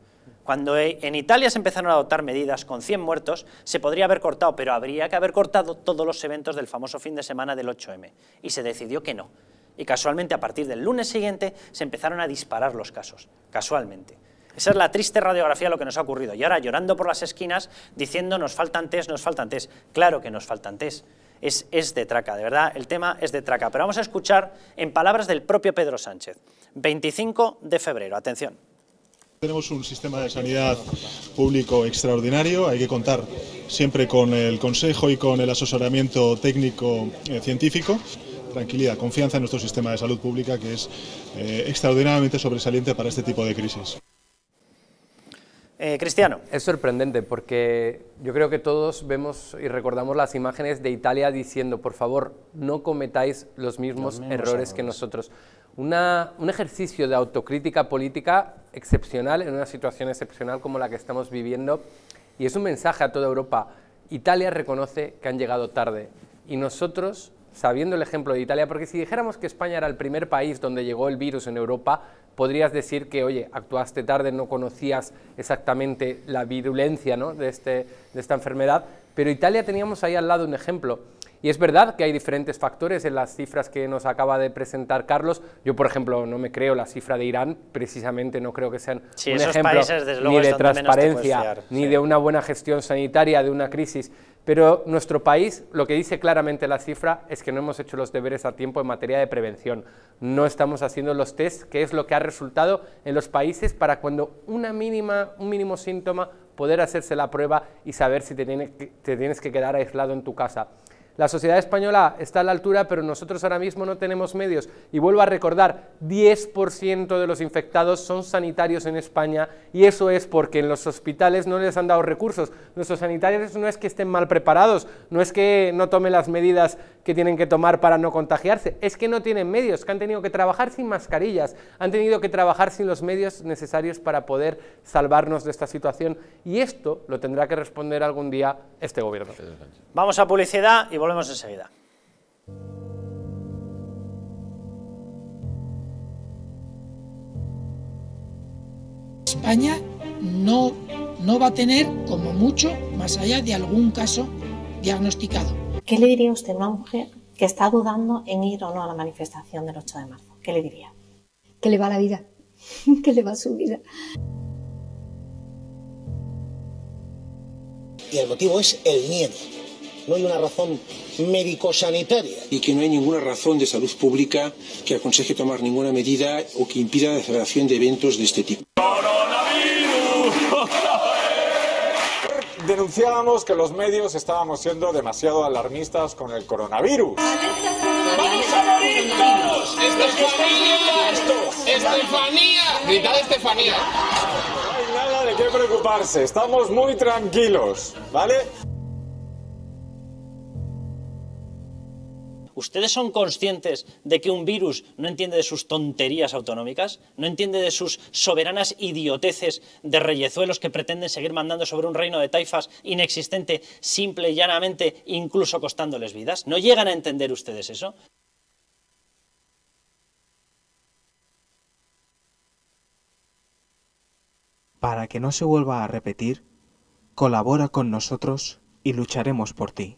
Speaker 1: Cuando eh, en Italia se empezaron a adoptar medidas con 100 muertos, se podría haber cortado, pero habría que haber cortado todos los eventos del famoso fin de semana del 8M. Y se decidió que no. Y casualmente a partir del lunes siguiente se empezaron a disparar los casos. Casualmente. Esa es la triste radiografía de lo que nos ha ocurrido. Y ahora llorando por las esquinas diciendo nos faltan test, nos faltan test. Claro que nos faltan test. Es, es, de traca, de verdad, el tema es de traca. Pero vamos a escuchar en palabras del propio Pedro Sánchez. 25 de febrero, atención.
Speaker 4: Tenemos un sistema de sanidad público extraordinario, hay que contar siempre con el consejo y con el asesoramiento técnico eh, científico. Tranquilidad, confianza en nuestro sistema de salud pública que es eh, extraordinariamente sobresaliente para este tipo de crisis.
Speaker 1: Eh, Cristiano.
Speaker 3: Es sorprendente porque yo creo que todos vemos y recordamos las imágenes de Italia diciendo, por favor, no cometáis los mismos, errores, que nosotros. un ejercicio de autocrítica política excepcional en una situación excepcional como la que estamos viviendo y es un mensaje a toda Europa. Italia reconoce que han llegado tarde y nosotros, sabiendo el ejemplo de Italia, porque si dijéramos que España era el primer país donde llegó el virus en Europa, podrías decir que, oye, actuaste tarde, no conocías exactamente la virulencia de, este, de esta enfermedad, pero Italia teníamos ahí al lado un ejemplo y es verdad que hay diferentes factores en las cifras que nos acaba de presentar Carlos. Yo, por ejemplo, no me creo la cifra de Irán, precisamente no creo que sean un ejemplo ni de transparencia, ni de una buena gestión sanitaria, de una crisis. Pero nuestro país, lo que dice claramente la cifra, es que no hemos hecho los deberes a tiempo en materia de prevención. No estamos haciendo los test, que es lo que ha resultado en los países para cuando una mínima, un mínimo síntoma, poder hacerse la prueba y saber si te tienes que quedar aislado en tu casa. La sociedad española está a la altura, pero nosotros ahora mismo no tenemos medios. Y vuelvo a recordar, 10% de los infectados son sanitarios en España y eso es porque en los hospitales no les han dado recursos. Nuestros sanitarios no es que estén mal preparados, no es que no tomen las medidas que tienen que tomar para no contagiarse, es que no tienen medios, que han tenido que trabajar sin mascarillas, han tenido que trabajar sin los medios necesarios para poder salvarnos de esta situación y esto lo tendrá que responder algún día este gobierno. Vamos a publicidad y
Speaker 1: enseguida. España no, no va a tener, como mucho, más allá de algún caso diagnosticado. ¿Qué le diría usted a una mujer que está dudando en ir o no a la manifestación del 8 de marzo? ¿Qué le diría?
Speaker 3: Que le va la vida, [LAUGHS] que le va su vida.
Speaker 5: Y el motivo es el miedo no hay una razón médico-sanitaria.
Speaker 6: Y que no hay ninguna razón de salud pública que aconseje tomar ninguna medida o que impida la celebración de eventos de este tipo. Denunciábamos que los medios estábamos siendo demasiado alarmistas con el coronavirus.
Speaker 5: ¡Vamos a morir ¡Estefanía! ¡Estefanía! Estefanía.
Speaker 6: No hay nada de qué preocuparse,
Speaker 1: estamos muy tranquilos, ¿vale? ¿Ustedes son conscientes de que un virus no entiende de sus tonterías autonómicas? ¿No entiende de sus soberanas idioteces de reyezuelos que pretenden seguir mandando sobre un reino de taifas inexistente, simple y llanamente, incluso costándoles vidas? ¿No llegan a entender ustedes eso?
Speaker 4: Para que no se vuelva a repetir, colabora con nosotros y lucharemos por ti.